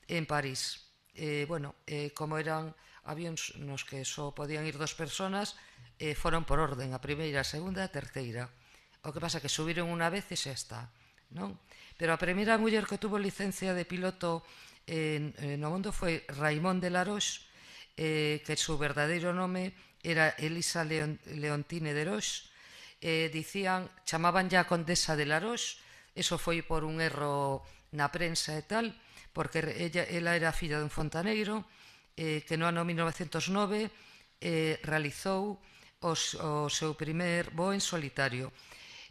en París. Eh, bueno, eh, como eran avións nos que só podían ir dos persoas, eh, foron por orden, a primeira, a segunda e a terceira. O que pasa que subiron unha vez e xa está. Non? Pero a primeira muller que tuvo licencia de piloto en, en no mundo foi Raimond de Laroche, eh, que seu verdadeiro nome era Elisa Leon, Leontine de Roche, eh, dicían, chamaban a Condesa de Laros, eso foi por un erro na prensa e tal, porque ella, ela era filla dun fontaneiro eh, que no ano 1909 eh, realizou os, o seu primer voo en solitario,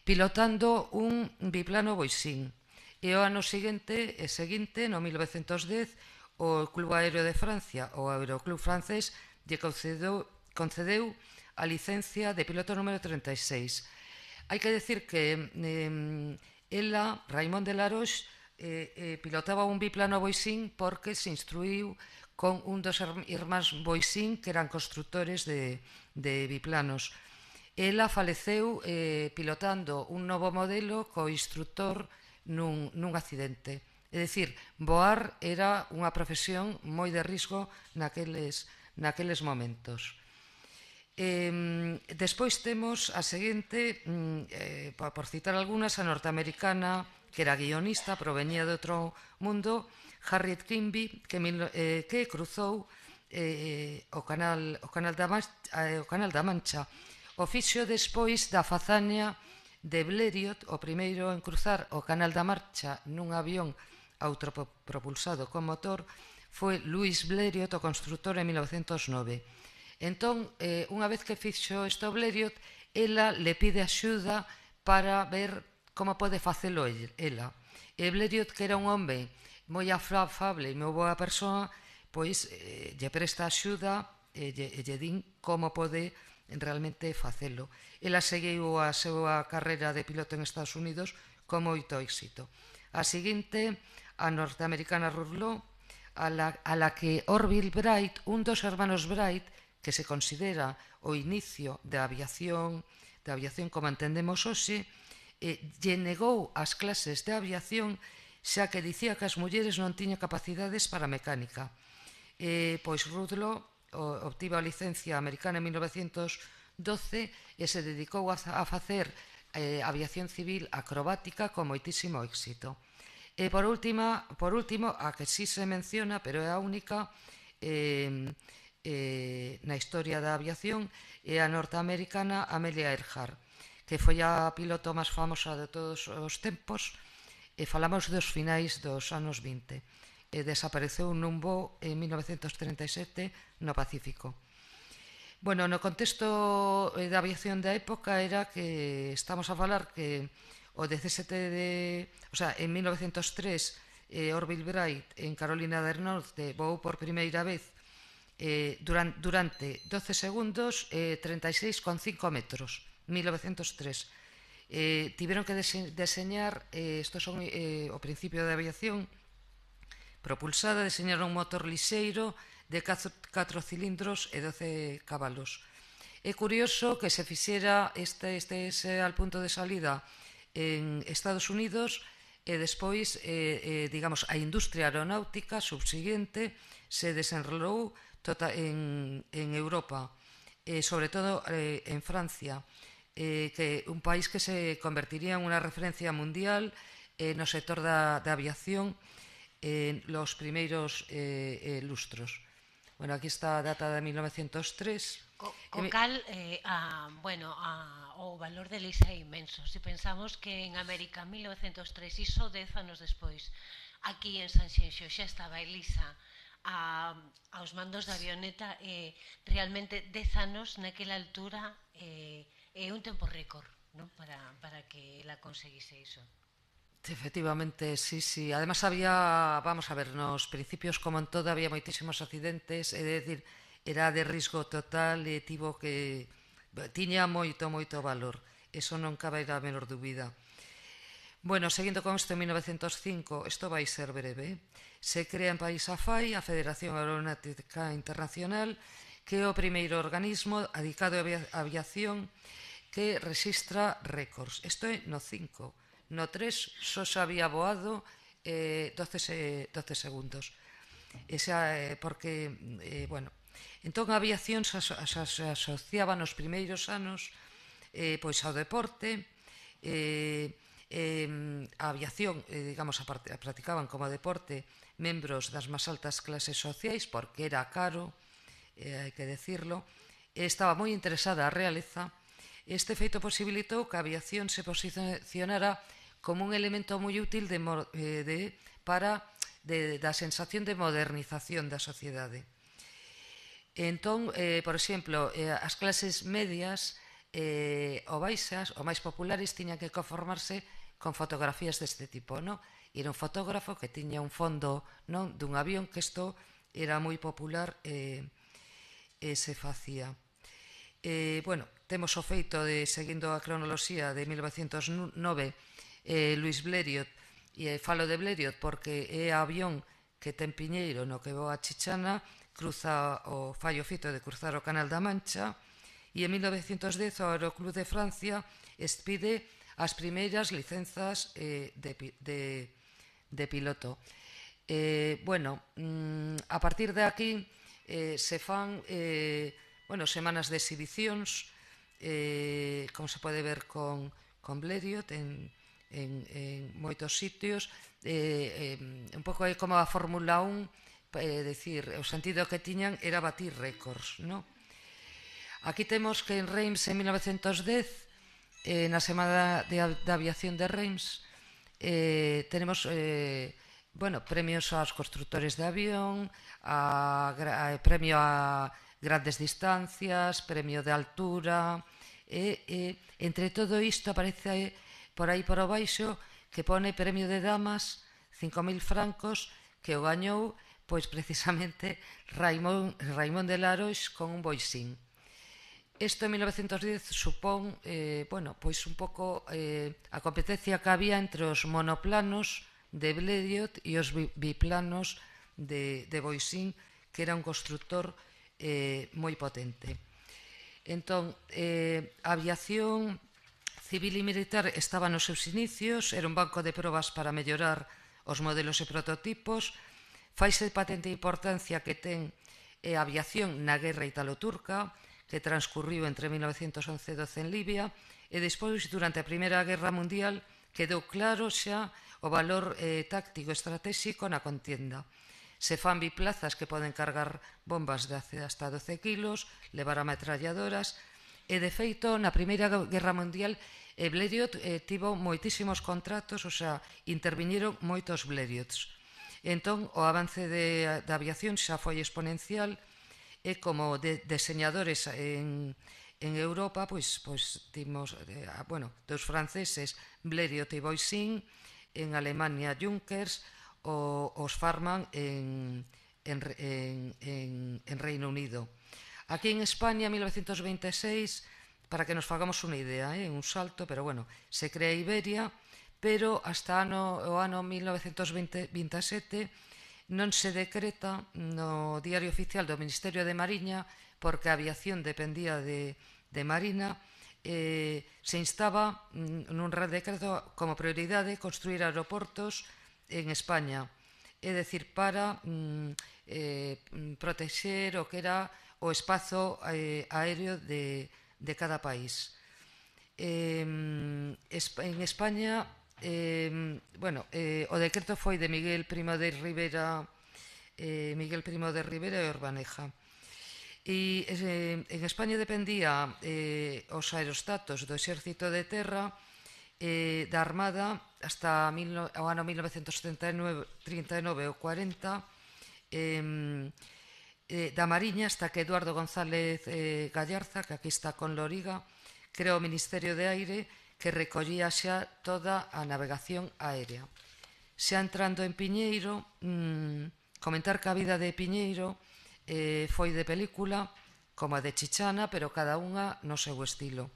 pilotando un biplano Boixín. E o ano seguinte, e seguinte, no 1910, o Club Aéreo de Francia, o Aeroclub francés, lle concedeu, concedeu a licencia de piloto número 36. Hai que decir que eh, ela, Raimond de Laroche, eh, eh, pilotaba un biplano Boixín porque se instruiu con un dos irmáns Boixín que eran constructores de, de biplanos. Ela faleceu eh, pilotando un novo modelo co instructor nun, nun accidente. É dicir, voar era unha profesión moi de risco naqueles, naqueles momentos. Eh, despois temos a seguinte, mm, eh, por citar algunas, a norteamericana, que era guionista, provenía de outro mundo, Harriet Kimby, que, eh, que cruzou eh, o, canal, o, canal da Mancha, eh, o canal da Mancha. O fixo despois da fazaña de Blériot, o primeiro en cruzar o canal da Marcha nun avión autopropulsado con motor, foi Luis Blériot, o constructor en 1909 Entón, eh, unha vez que fixo este Bleriot, ela le pide axuda para ver como pode facelo ela. E Bleriot, que era un home moi afable e moi boa persoa, pois eh, lle presta axuda e lle, e lle din como pode realmente facelo. Ela seguiu a súa carreira de piloto en Estados Unidos con moito éxito. A seguinte, a norteamericana Rurlo, a la, a la que Orville Bright, un dos hermanos Bright, que se considera o inicio da aviación, da aviación como entendemos hoxe, eh, lle negou as clases de aviación xa que dicía que as mulleres non tiñan capacidades para mecánica. Eh, pois Rudlo obtivo a licencia americana en 1912 e se dedicou a, a facer eh, aviación civil acrobática con moitísimo éxito. E por última, por último, a que si sí se menciona, pero é a única, eh, eh, na historia da aviación é a norteamericana Amelia Earhart, que foi a piloto máis famosa de todos os tempos e falamos dos finais dos anos 20 e desapareceu nun voo en 1937 no Pacífico. Bueno, no contexto eh, da aviación da época era que estamos a falar que o 17 de, o sea, en 1903 eh, Orville Bright en Carolina del Norte voou por primeira vez eh, durante, durante 12 segundos eh, 36,5 metros, 1903. Eh, tiveron que deseñar, eh, isto son eh, o principio da aviación propulsada, deseñaron un motor lixeiro de 4 cilindros e 12 cabalos. É curioso que se fixera este, este ese al punto de salida en Estados Unidos e despois, eh, eh, digamos, a industria aeronáutica subsiguiente se desenrolou total, en, en Europa, eh, sobre todo eh, en Francia, eh, que un país que se convertiría en unha referencia mundial eh, no sector da, da aviación en eh, los primeiros eh, eh, lustros. Bueno, aquí está a data de 1903. Co, co cal, eh, a, bueno, a, o valor de Lisa é inmenso. Se si pensamos que en América 1903, iso dez anos despois, aquí en San Xenxo, xa estaba Elisa a, aos mandos da avioneta eh, realmente 10 anos naquela altura eh, é un tempo récord non? Para, para que la conseguise iso. Efectivamente, sí, sí. Además había, vamos a ver, nos principios como en todo había moitísimos accidentes, é de decir, era de risco total e tivo que tiña moito, moito valor. Eso non cabe a menor dúbida. Bueno, seguindo con isto, en 1905, isto vai ser breve, se crea en País a a Federación Aeronáutica Internacional, que é o primeiro organismo adicado á aviación que registra récords. Isto é no 5. No 3 só se había voado eh, 12, 12 segundos. Esa, eh, porque, eh, bueno, entón a aviación se, se asociaba nos primeiros anos eh, pois ao deporte, eh, Eh, a aviación, eh, digamos, a, a practicaban como deporte membros das máis altas clases sociais porque era caro, eh, hai que decirlo, e estaba moi interesada a realeza. Este feito posibilitou que a aviación se posicionara como un elemento moi útil de, eh, de, para de, da sensación de modernización da sociedade. Entón, eh, por exemplo, eh, as clases medias eh, ou baixas ou máis populares tiñan que conformarse con fotografías deste tipo, non? Era un fotógrafo que tiña un fondo non dun avión que isto era moi popular e, eh, e se facía. Eh, bueno, temos o feito de, seguindo a cronoloxía de 1909, eh, Luis Blériot, e falo de Blériot porque é avión que ten Piñeiro no que voa a Chichana, cruza o fallo fito de cruzar o Canal da Mancha, e en 1910 o Aeroclub de Francia expide as primeiras licenzas eh, de, de, de piloto. Eh, bueno, mm, a partir de aquí eh, se fan eh, bueno, semanas de exhibicións, eh, como se pode ver con, con Blériot en, en, en moitos sitios, eh, eh, un pouco é como a Fórmula 1, eh, decir, o sentido que tiñan era batir récords, non? Aquí temos que en Reims en 1910 eh, na Semana de, de Aviación de Reims eh, tenemos eh, bueno, premios aos constructores de avión, a, a, eh, premio a grandes distancias, premio de altura, e, eh, entre todo isto aparece por aí por baixo que pone premio de damas 5.000 francos que o gañou pois precisamente Raimón, Raimón de Larois con un boixín. Isto en 1910 supón eh, bueno, pois un pouco eh, a competencia que había entre os monoplanos de Blériot e os biplanos de, de Boisín, que era un constructor eh, moi potente. Entón, eh, a aviación civil e militar estaba nos seus inicios, era un banco de probas para mellorar os modelos e prototipos, faise patente importancia que ten eh, a aviación na guerra italo-turca, que transcurriu entre 1911 e 12 en Libia e despois, durante a Primeira Guerra Mundial, quedou claro xa o valor eh, táctico estratégico na contienda. Se fan biplazas que poden cargar bombas de hasta 12 kilos, levar ametralladoras, e de feito na Primeira Guerra Mundial eh, Blériot eh, tivo moitísimos contratos, o sea, interviñeron moitos Bleriots. Entón, o avance de, da aviación xa foi exponencial, e como de, deseñadores en, en Europa, pois, pois timos, eh, bueno, dos franceses Blerio e en Alemania Junkers, o, os Farman en, en, en, en, en Reino Unido. Aquí en España, 1926, para que nos fagamos unha idea, eh, un salto, pero bueno, se crea Iberia, pero hasta ano, o ano 1927 non se decreta no Diario Oficial do Ministerio de Mariña, porque a aviación dependía de, de Marina, eh, se instaba mm, nun real decreto como prioridade construir aeroportos en España, é dicir, para mm, eh, mm, protexer o que era o espazo eh, aéreo de, de cada país. Eh, en España eh, bueno, eh, o decreto foi de Miguel Primo de Rivera eh, Miguel Primo de Rivera e Orbaneja. E eh, en España dependía eh, os aerostatos do exército de terra eh, da Armada hasta mil, o ano 1939 39 ou 40 eh, eh, da Mariña hasta que Eduardo González eh, Gallarza, que aquí está con Loriga, creou o Ministerio de Aire que recollía xa toda a navegación aérea. Xa entrando en Piñeiro, mmm, comentar que a vida de Piñeiro eh, foi de película, como a de Chichana, pero cada unha no seu estilo.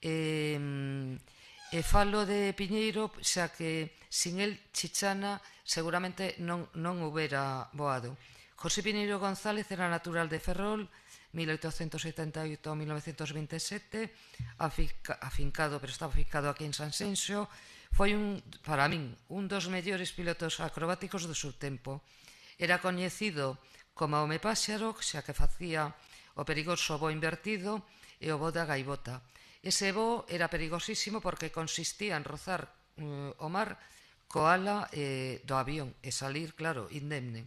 Eh, e falo de Piñeiro xa que sin el Chichana seguramente non, non houbera voado. José Piñeiro González era natural de Ferrol, 1878 a 1927, afica, afincado, pero estaba afincado aquí en San Senxo, foi un, para min, un dos mellores pilotos acrobáticos do seu tempo. Era coñecido como home páxaro, xa que facía o perigoso voo invertido e o voo da gaivota. Ese voo era perigosísimo porque consistía en rozar eh, o mar co ala eh, do avión e salir, claro, indemne.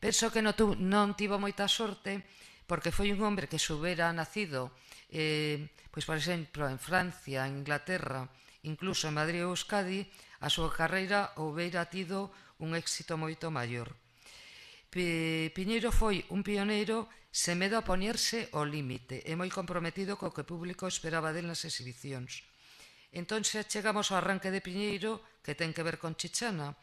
Penso que non, tu, non tivo moita sorte porque foi un hombre que soubera nacido, eh, pois por exemplo, en Francia, en Inglaterra, incluso en Madrid ou Euskadi, a súa carreira houbeira tido un éxito moito maior. Piñeiro foi un pioneiro sen medo a poñerse o límite e moi comprometido co que o público esperaba del nas exhibicións. Entón xa chegamos ao arranque de Piñeiro que ten que ver con Chichana,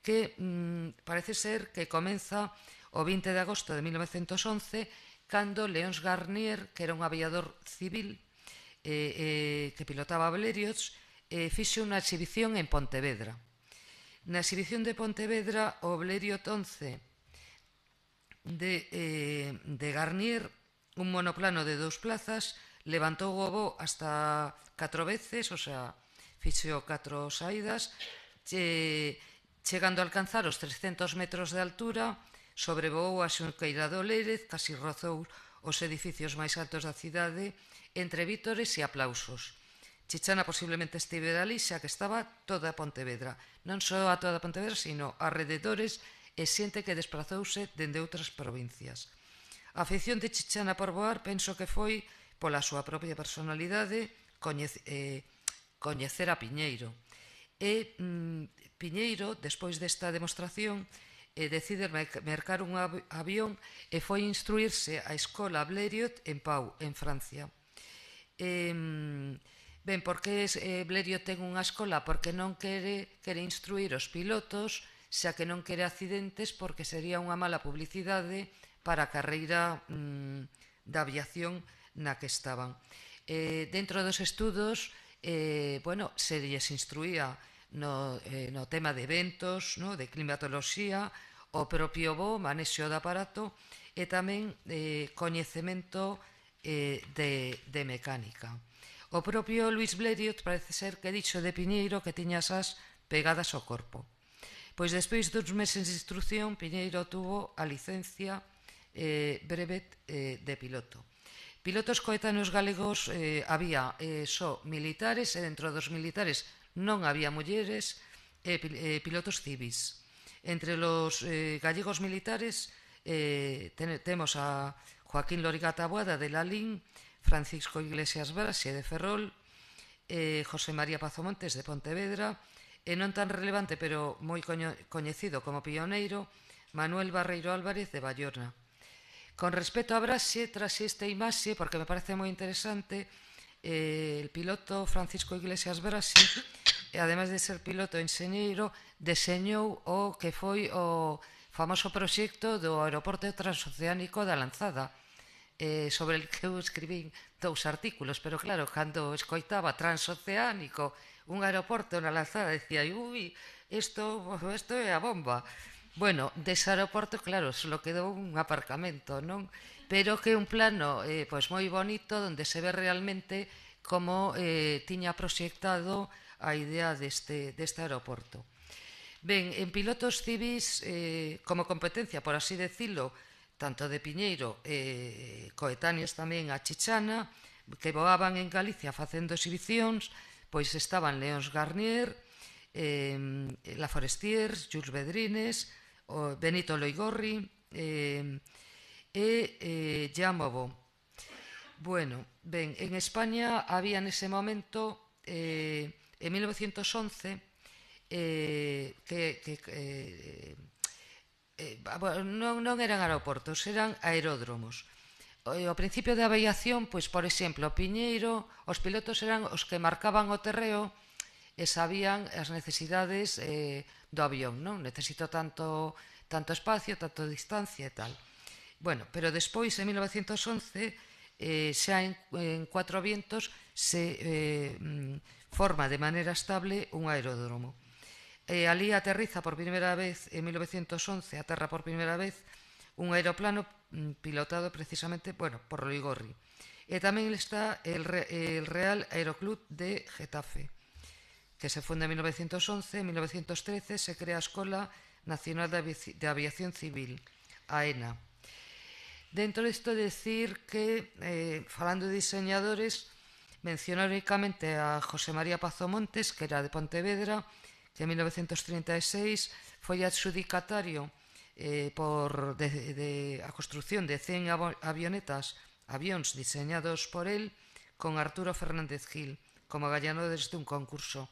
que mmm, parece ser que comeza o 20 de agosto de 1911 cando Leóns Garnier, que era un aviador civil eh, eh, que pilotaba Valerios, eh, fixe unha exhibición en Pontevedra. Na exhibición de Pontevedra, o Valerio 11 de, eh, de Garnier, un monoplano de dous plazas, levantou o voo hasta catro veces, o sea, fixeo catro saídas, che, chegando a alcanzar os 300 metros de altura, Sobrevoou a Xunqueira do Lérez, casi rozou os edificios máis altos da cidade, entre vítores e aplausos. Chichana posiblemente estive da xa que estaba toda a Pontevedra. Non só a toda a Pontevedra, sino arrededores e xente que desplazouse dende outras provincias. A afección de Chichana por voar penso que foi pola súa propia personalidade coñece, eh, coñecer a Piñeiro. E mm, Piñeiro, despois desta demostración, e decide mercar un avión e foi instruirse á escola Blériot en Pau, en Francia. E, ben, por que eh, Blériot ten unha escola? Porque non quere, quere instruir os pilotos, xa que non quere accidentes, porque sería unha mala publicidade para a carreira mm, da aviación na que estaban. Eh, dentro dos estudos, eh, bueno, se lles instruía no, eh, no tema de eventos, no? de climatoloxía, o propio bo, manexo de aparato, e tamén eh, coñecemento eh, de, de mecánica. O propio Luis Bleriot parece ser que dixo de Piñeiro que tiña as pegadas ao corpo. Pois despois dos meses de instrucción, Piñeiro tuvo a licencia eh, brevet eh, de piloto. Pilotos coetáneos galegos eh, había eh, só militares e dentro dos militares non había mulleres e eh, pilotos civis. Entre los eh, gallegos militares eh, ten, temos a Joaquín Lorigata Taboada de Lalín, Francisco Iglesias Braxe de Ferrol, eh, José María Pazomontes de Pontevedra, e non tan relevante pero moi coñecido como pioneiro, Manuel Barreiro Álvarez de Bayorna. Con respecto a Braxe, tras esta imaxe, porque me parece moi interesante, eh, el piloto Francisco Iglesias Brasi, e ademais de ser piloto e enxeñeiro, deseñou o que foi o famoso proxecto do aeroporto transoceánico da Lanzada, eh, sobre el que eu escribín dous artículos, pero claro, cando escoitaba transoceánico, un aeroporto na Lanzada, decía, ui, isto, isto é a bomba. Bueno, desaeroporto, claro, só quedou un aparcamento, non? pero que é un plano eh, pois moi bonito onde se ve realmente como eh, tiña proxectado a idea deste, deste aeroporto. Ben, en pilotos civis, eh, como competencia, por así decirlo, tanto de Piñeiro eh, coetáneos tamén a Chichana, que voaban en Galicia facendo exhibicións, pois estaban Leóns Garnier, eh, La Forestier, Jules Bedrines, o Benito Loigorri, eh, e eh, Llamabo. Bueno, ben, en España había nese momento, eh, en 1911, eh, que, que eh, eh, ah, bueno, non, non eran aeroportos, eran aeródromos. Eh, o principio da aviación, pois, por exemplo, o Piñeiro, os pilotos eran os que marcaban o terreo e sabían as necesidades eh, do avión, non? Necesito tanto, tanto espacio, tanto distancia e tal. Bueno, pero despois, en 1911, eh, xa en, en Cuatro Vientos se eh, forma de maneira estable un aeródromo. Eh, ali aterriza por primeira vez, en 1911, aterra por primeira vez un aeroplano mm, pilotado precisamente bueno, por Ligorri. E tamén está el, Re, el Real Aeroclub de Getafe, que se funda en 1911. En 1913 se crea a Escola Nacional de Aviación Civil, AENA. Dentro isto decir que, eh, falando de diseñadores, menciono únicamente a José María Pazomontes, que era de Pontevedra, que en 1936 foi adxudicatario eh, por de, de, a construcción de 100 avionetas, avións diseñados por él, con Arturo Fernández Gil, como gallano desde un concurso.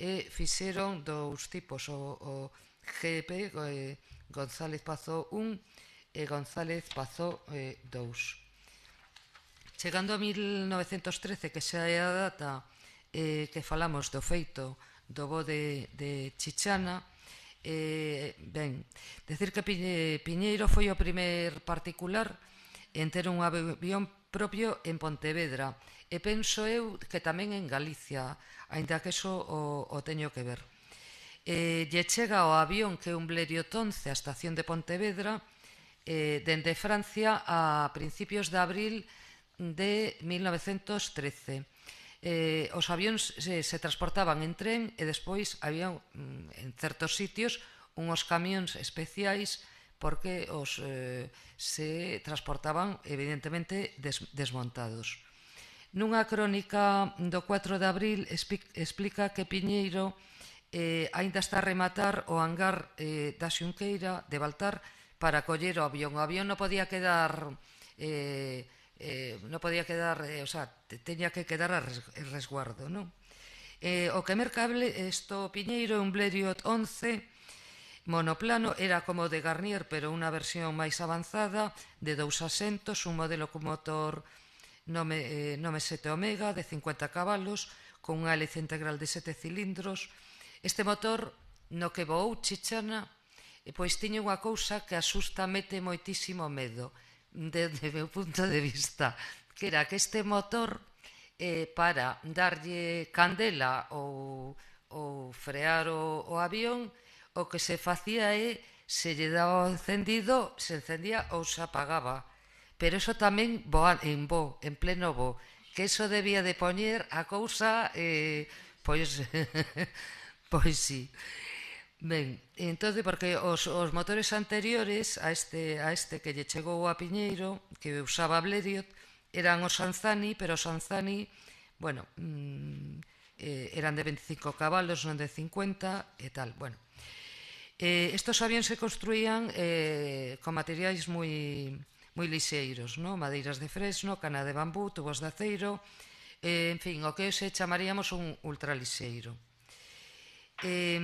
E fixeron dous tipos, o, o GP, eh, González Pazo 1, e eh, González Pazó eh, 2. Chegando a 1913, que xa é a data eh, que falamos do feito do bo de, de Chichana, eh, ben, decir que Piñeiro foi o primer particular en ter un avión propio en Pontevedra e penso eu que tamén en Galicia, aínda que eso o, o teño que ver. E eh, lle chega o avión que é un blerio tonce a estación de Pontevedra eh, dende Francia a principios de abril de 1913. Eh, os avións se, eh, se transportaban en tren e despois había mm, en certos sitios unhos camións especiais porque os eh, se transportaban evidentemente des, desmontados. Nunha crónica do 4 de abril explica que Piñeiro eh, aínda está a rematar o hangar eh, da Xunqueira de Baltar para coller o avión. O avión non podía quedar... Eh, eh, non podía quedar, eh, o sea, teña que quedar a resguardo, non? Eh, o que mercable esto Piñeiro un Bleriot 11 monoplano era como de Garnier, pero unha versión máis avanzada de dous asentos, un modelo con motor nome, eh, nome 7 Omega de 50 cabalos con unha hélice integral de 7 cilindros. Este motor no que voou Chichana E eh, pois tiñe unha cousa que asusta mete moitísimo medo desde meu punto de vista, que era que este motor eh, para darlle candela ou, ou frear o, o avión, o que se facía é se lle daba encendido, se encendía ou se apagaba. Pero eso tamén voa, en bo, en pleno bo, que eso debía de poñer a cousa, eh, pois, pois sí. Ben, entón, porque os, os motores anteriores a este, a este que lle chegou a Piñeiro, que usaba Bleriot, eran os Sanzani, pero os Sanzani, bueno, mm, eh, eran de 25 cabalos, non de 50 e tal, bueno. Eh, estos avións se construían eh, con materiais moi, moi liseiros, no? madeiras de fresno, cana de bambú, tubos de aceiro, eh, en fin, o que se chamaríamos un ultraliseiro. Eh,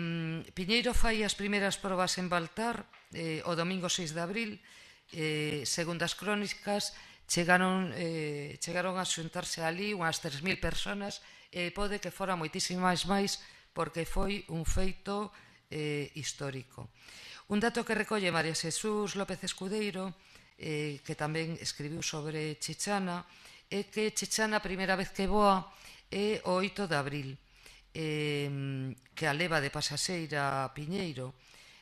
Piñeiro fai as primeiras probas en Baltar eh, o domingo 6 de abril. Eh, segundo as crónicas, chegaron, eh, chegaron a xuntarse ali unhas 3.000 personas e eh, pode que fora moitísimas máis porque foi un feito eh, histórico. Un dato que recolle María Jesús López Escudeiro, eh, que tamén escribiu sobre Chichana, é que Chichana a primeira vez que voa é o 8 de abril eh, que a leva de Pasaseira a Piñeiro.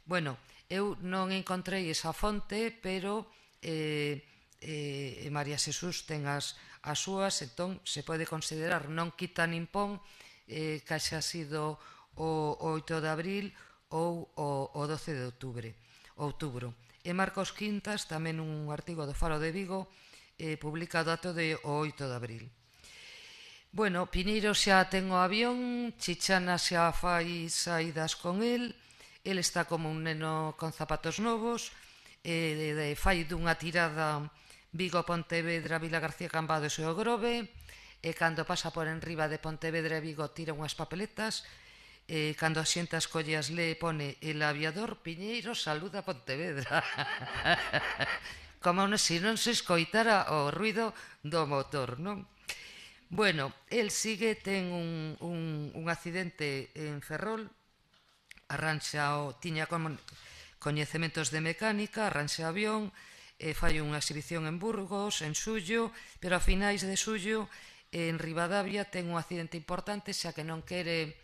Bueno, eu non encontrei esa fonte, pero eh, eh, María Xesús ten as, as súas, entón se pode considerar, non quita nin pon, eh, que xa sido o 8 de abril ou o, o 12 de outubre. outubro. E Marcos Quintas, tamén un artigo do Faro de Vigo, eh, publicado dato de o 8 de abril. Bueno, Piñeiro xa ten o avión, Chichana xa fai saídas con el, el está como un neno con zapatos novos, eh, fai dunha tirada Vigo, Pontevedra, Vila García Cambado e o Grove, e cando pasa por enriba de Pontevedra e Vigo tira unhas papeletas, eh, cando asienta as collas le pone el aviador Piñeiro saluda Pontevedra. como se non se escoitara o ruido do motor, non? Bueno, el sigue, ten un, un, un accidente en Ferrol, arranxa o, tiña como coñecementos de mecánica, arranxa avión, eh, fai unha exhibición en Burgos, en Xullo, pero a finais de Xullo en Rivadavia, ten un accidente importante, xa que non quere,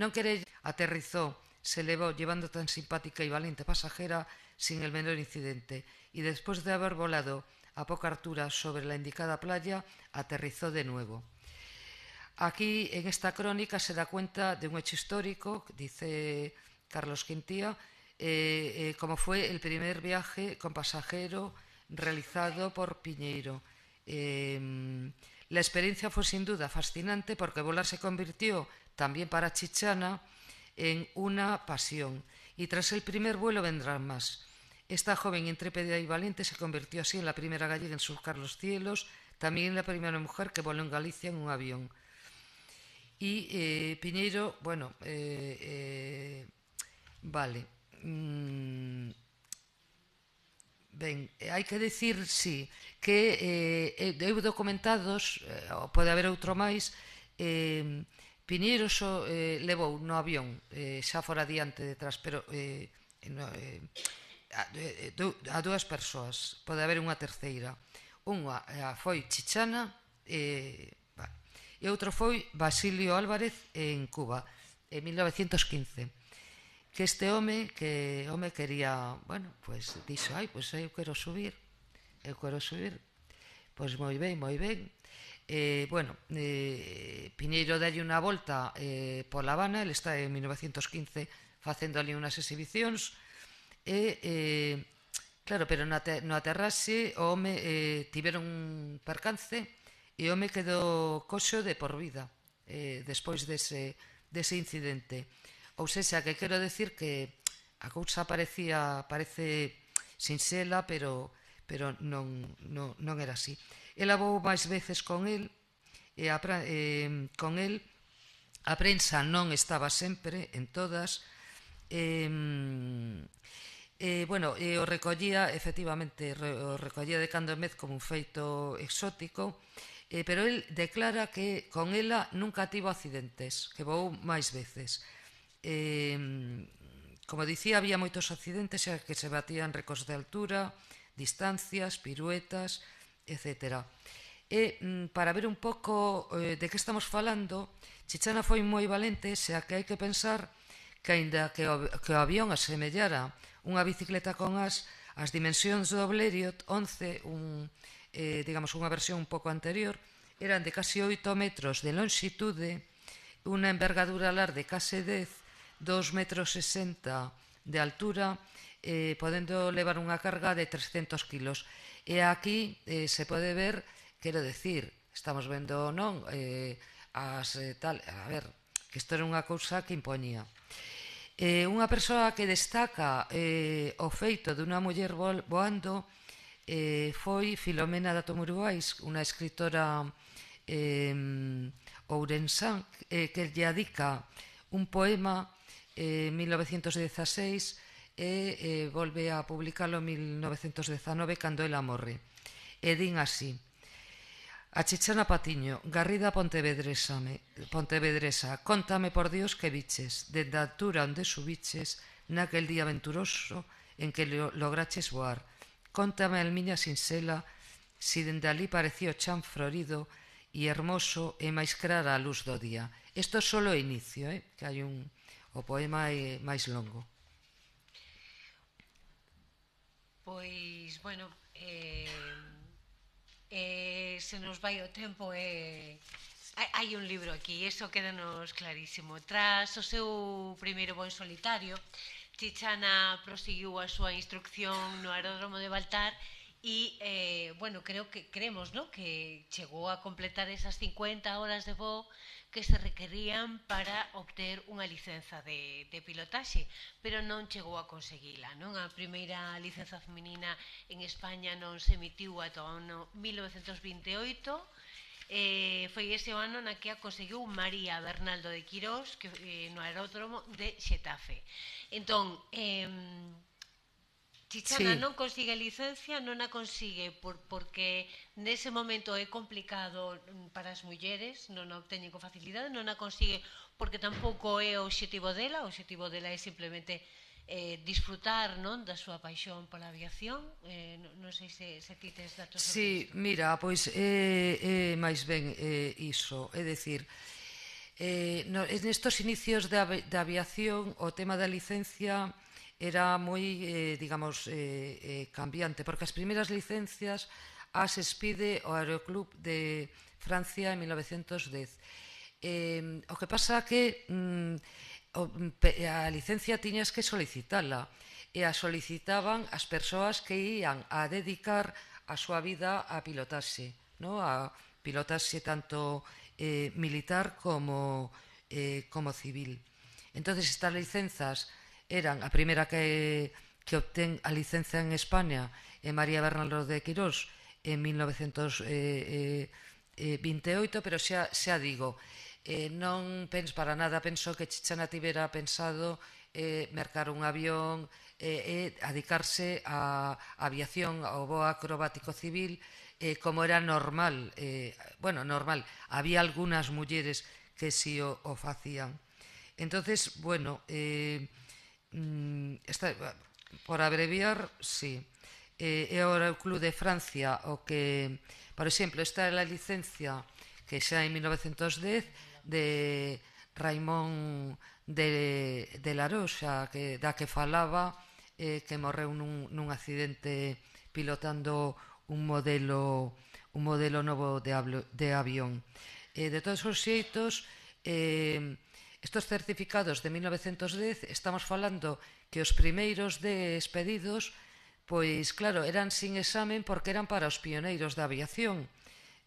non quere aterrizou, se levou llevando tan simpática e valente pasajera sin el menor incidente, e despois de haber volado a poca altura sobre la indicada playa, aterrizó de nuevo. Aquí, en esta crónica, se da cuenta de un hecho histórico, dice Carlos Quintía, eh, eh, como fue el primer viaje con pasajero realizado por Piñeiro. Em, la experiencia fue sin duda fascinante porque volar se convirtió también para Chichana en una pasión. Y tras el primer vuelo vendrán más. Esta joven intrépida y valiente se convirtió así en la primera gallega en surcar los cielos, también la primera mujer que voló en Galicia en un avión. Y eh, Piñeiro, bueno, eh, eh, vale. Mm, ben, hai que decir, sí, que eh, eh eu documentados, eh, pode haber outro máis, eh, Piñeiro so, eh, levou no avión, eh, xa fora diante detrás, pero eh, no, eh, Ah, eh, eh, a dúas persoas, pode haber unha terceira. Unha eh, foi Chichana e, e outro foi Basilio Álvarez en Cuba, en 1915 que este home que home quería, bueno, pois pues, dixo, ai, pois pues, eu quero subir, eu quero subir. Pois moi ben, moi ben. Eh, bueno, eh, Piñeiro dalle unha volta eh, por La Habana, ele está en 1915 facendo ali unhas exhibicións, e eh, claro, pero no, ater no aterrase o home eh, tiveron un percance e o home quedou coxo de por vida eh, despois dese, dese incidente. Ou seja, que quero decir que a cousa parecía, parece sinxela, pero, pero non, non, non era así. vou máis veces con el, e a, eh, con el a prensa non estaba sempre en todas, eh, Eh, bueno, eh, o recollía, efectivamente, re, o recollía de cando en como un feito exótico, eh, pero el declara que con ela nunca tivo accidentes, que vou máis veces. Eh, como dicía, había moitos accidentes xa que se batían recos de altura, distancias, piruetas, etc. E eh, para ver un pouco eh, de que estamos falando, Chichana foi moi valente, xa que hai que pensar que aínda que o, que o avión asemellara unha bicicleta con as as dimensións do Bleriot 11, un, eh, digamos unha versión un pouco anterior, eran de casi 8 metros de longitude, unha envergadura lar de case 10, 2 metros 60 de altura, eh, podendo levar unha carga de 300 kilos. E aquí eh, se pode ver, quero decir, estamos vendo non, eh, as, eh, tal, a ver, que isto era unha cousa que impoñía. Eh, unha persoa que destaca eh, o feito dunha muller voando eh, foi Filomena da Tomuruais, unha escritora eh, ourensán eh, que lle adica un poema eh, 1916 e eh, volve a publicalo en 1919 cando ela morre. E din así, A Chichana Patiño, Garrida Pontevedresa, Pontevedresa contame por Dios que biches, de a altura onde subiches, naquel día venturoso en que lograches voar. Contame al miña sinxela, si dende ali parecía chan florido e hermoso e máis clara a luz do día. Isto é só o inicio, eh? que hai un... o poema é máis longo. Pois, bueno, eh, eh, se nos vai o tempo e... Eh, hai un libro aquí, eso quedanos clarísimo. Tras o seu primeiro bon solitario, Chichana prosiguiu a súa instrucción no aeródromo de Baltar e, eh, bueno, creo que creemos, ¿no? que chegou a completar esas 50 horas de voo que se requerían para obter unha licenza de, de pilotaxe, pero non chegou a conseguila. Non a primeira licenza feminina en España non se emitiu ata o ano 1928, Eh, foi ese ano na que a conseguiu María Bernaldo de Quirós que, eh, no aeródromo de Xetafe. Entón, eh, Chichana sí. non consigue licencia, non a consigue por, porque nese momento é complicado mm, para as mulleres, non a obteñen con facilidade, non a consigue porque tampouco é o obxectivo dela, o obxectivo dela é simplemente eh, disfrutar non da súa paixón pola aviación eh, non, sei se, se ti tes datos Sí, mira, pois é eh, eh, máis ben eh, iso é dicir eh, no, nestos inicios da, da aviación o tema da licencia era moi, eh, digamos, eh, eh, cambiante, porque as primeiras licencias as expide o Aeroclub de Francia en 1910. Eh, o que pasa que mm, o, mm, a licencia tiñas que solicitala e a solicitaban as persoas que ían a dedicar a súa vida a pilotaxe, no? a pilotaxe tanto eh, militar como, eh, como civil. Entonces estas licenzas eran a primeira que, que obtén a licencia en España e María Bernardo de Quirós en 1928, pero xa, xa digo, eh, non pens para nada penso que Chichana tivera pensado eh, mercar un avión eh, e adicarse a aviación ao voo acrobático civil eh, como era normal eh, bueno, normal, había algunhas mulleres que si o, o facían entonces, bueno eh, Mm, esta, por abreviar, sí. Eh, é ora o Club de Francia o que, por exemplo, esta é a licencia que xa en 1910 de Raimón de, de la Rocha, que, da que falaba, eh, que morreu nun, nun accidente pilotando un modelo un modelo novo de, de avión. Eh, de todos os xeitos, eh, Estos certificados de 1910 estamos falando que os primeiros despedidos pois claro, eran sin examen porque eran para os pioneiros da aviación.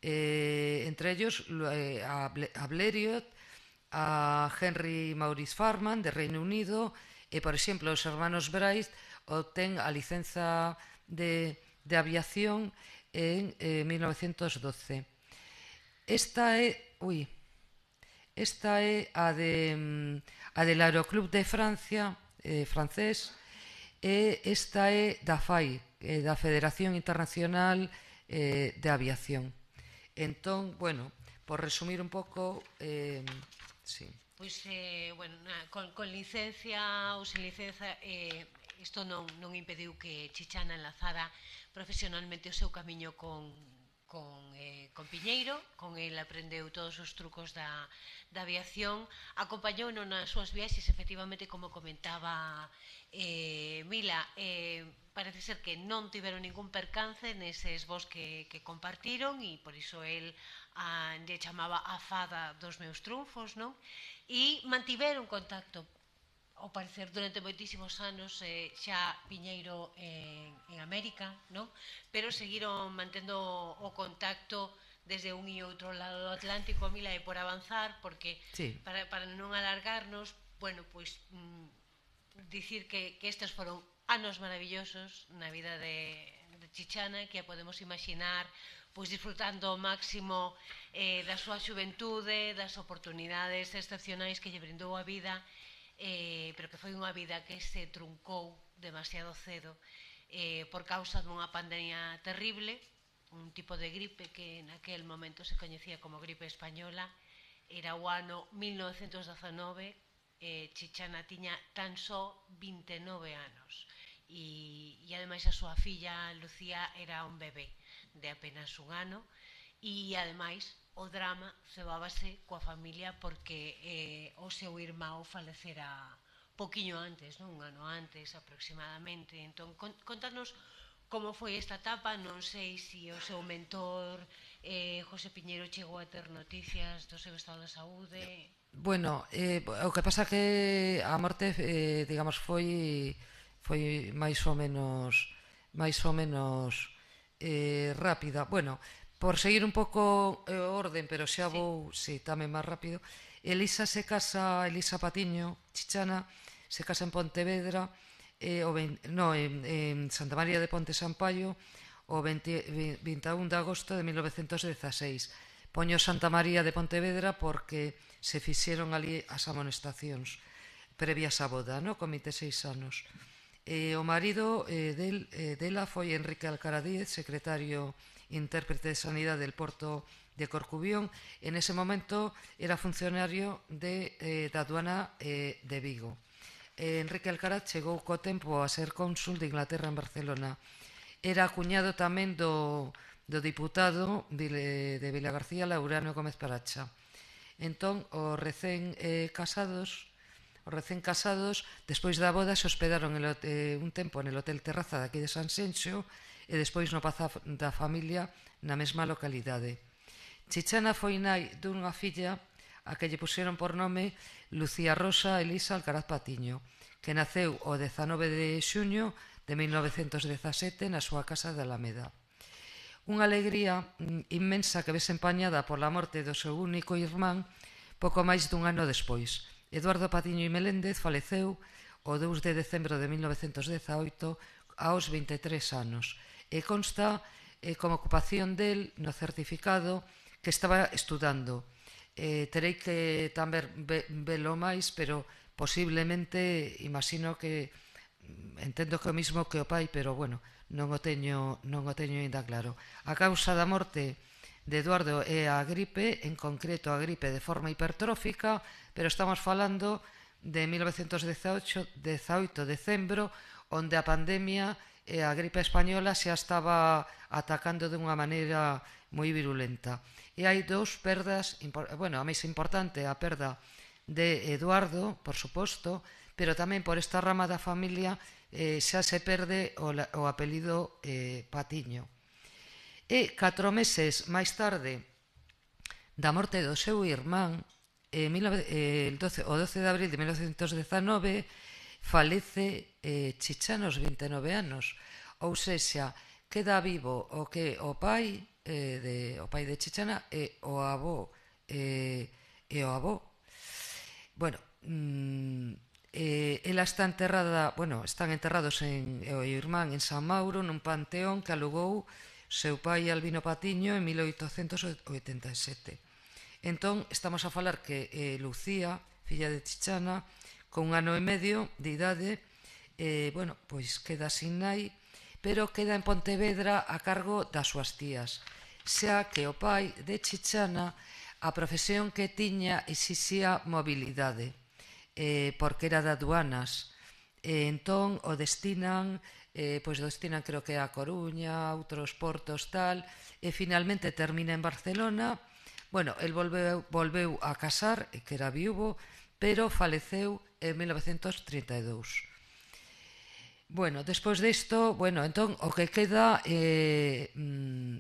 Eh, entre ellos eh, a, Bleriot, Blériot, a Henry Maurice Farman de Reino Unido e, por exemplo, os hermanos Bright obtén a licenza de, de aviación en eh, 1912. Esta é... Ui, Esta é a de mm, a del Aeroclub de Francia, eh, francés, e esta é da FAI, eh, da Federación Internacional eh, de Aviación. Entón, bueno, por resumir un pouco, eh, sí. Pois, eh, bueno, na, con, con licencia ou sin licencia eh, isto non, non impediu que Chichana enlazara profesionalmente o seu camiño con, con, eh, con Piñeiro, con el aprendeu todos os trucos da, da aviación, acompañou non nas súas viaxes, efectivamente, como comentaba eh, Mila, eh, parece ser que non tiveron ningún percance neses vos que, que compartiron e por iso el a, lle chamaba a fada dos meus trunfos, non? E mantiveron contacto ao parecer durante moitísimos anos eh, xa Piñeiro eh, en América, non? Pero seguiron mantendo o contacto desde un e outro lado do Atlántico, Mila, e por avanzar, porque sí. para, para non alargarnos, bueno, pois mm, dicir que, que estes foron anos maravillosos na vida de, de Chichana, que a podemos imaginar pois disfrutando ao máximo eh, da súa xuventude, das oportunidades excepcionais que lle brindou a vida eh, pero que foi unha vida que se truncou demasiado cedo eh, por causa dunha pandemia terrible, un tipo de gripe que aquel momento se coñecía como gripe española, era o ano 1919, eh, Chichana tiña tan só 29 anos e, e ademais a súa filla Lucía era un bebé de apenas un ano e ademais o drama cebábase coa familia porque eh, o seu irmão falecera poquiño antes, non? un ano antes aproximadamente. Entón, contanos como foi esta etapa, non sei se si o seu mentor eh, José Piñeiro chegou a ter noticias do seu estado de saúde... Bueno, eh, o que pasa que a morte, eh, digamos, foi foi máis ou menos máis ou menos eh, rápida. Bueno, por seguir un pouco eh, orden, pero xa vou, sí. sí, tamén máis rápido. Elisa se casa, Elisa Patiño, Chichana, se casa en Pontevedra, eh, o ben, no, en, en Santa María de Ponte Sampaio, o 20, 21 de agosto de 1916. Poño Santa María de Pontevedra porque se fixeron ali as amonestacións previas á boda, no? con 26 anos. Eh, o marido eh, del, eh, dela foi Enrique Alcaradíez, secretario de intérprete de sanidad del puerto de Corcubión. En ese momento era funcionario de, eh, da aduana eh, de Vigo. Eh, Enrique Alcaraz chegou co tempo a ser cónsul de Inglaterra en Barcelona. Era cuñado tamén do, do diputado de, de Vila García Laureano Gómez Paracha. Entón, os recén eh, casados Os recén casados, despois da boda, se hospedaron el, eh, un tempo en el Hotel Terraza aquí de San Senxo e despois no Paz da Familia na mesma localidade. Chichana foi nai dunha filla a que lle puseron por nome Lucía Rosa Elisa Alcaraz Patiño, que naceu o 19 de xuño de 1917 na súa casa de Alameda. Unha alegría mm, inmensa que ves empañada pola morte do seu único irmán pouco máis dun ano despois. Eduardo Patiño e Meléndez faleceu o 2 de decembro de 1918 aos 23 anos e consta eh, como ocupación del no certificado que estaba estudando. Eh, terei que tamén ve, velo máis, pero posiblemente, imagino que mm, entendo que o mismo que o pai, pero bueno, non o teño, non o teño ainda claro. A causa da morte de Eduardo é a gripe, en concreto a gripe de forma hipertrófica, pero estamos falando de 1918, 18 de decembro, onde a pandemia e a gripe española xa estaba atacando de unha maneira moi virulenta. E hai dous perdas, bueno, a máis importante a perda de Eduardo, por suposto, pero tamén por esta rama da familia eh, xa se perde o, o apelido eh, Patiño. E catro meses máis tarde da morte do seu irmán, eh, 19, eh, 12, o 12 de abril de 1919, falece eh, chicha aos 29 anos, ou sexa, queda vivo o que o pai eh, de, o pai de Chichana e o avó eh, e o avó. Bueno, mm, eh, ela está enterrada, bueno, están enterrados en o irmán en San Mauro nun panteón que alugou seu pai Albino Patiño en 1887. Entón, estamos a falar que eh, Lucía, filla de Chichana, con un ano e medio de idade, eh, bueno, pois queda sin nai, pero queda en Pontevedra a cargo das súas tías, xa que o pai de Chichana a profesión que tiña exixía mobilidade, eh, porque era de aduanas, e entón o destinan eh, pois destinan creo que a Coruña, outros portos tal, e finalmente termina en Barcelona. Bueno, el volveu, volveu a casar, que era viúvo, pero faleceu en 1932. Bueno, despois disto, bueno, entón o que queda eh, mm,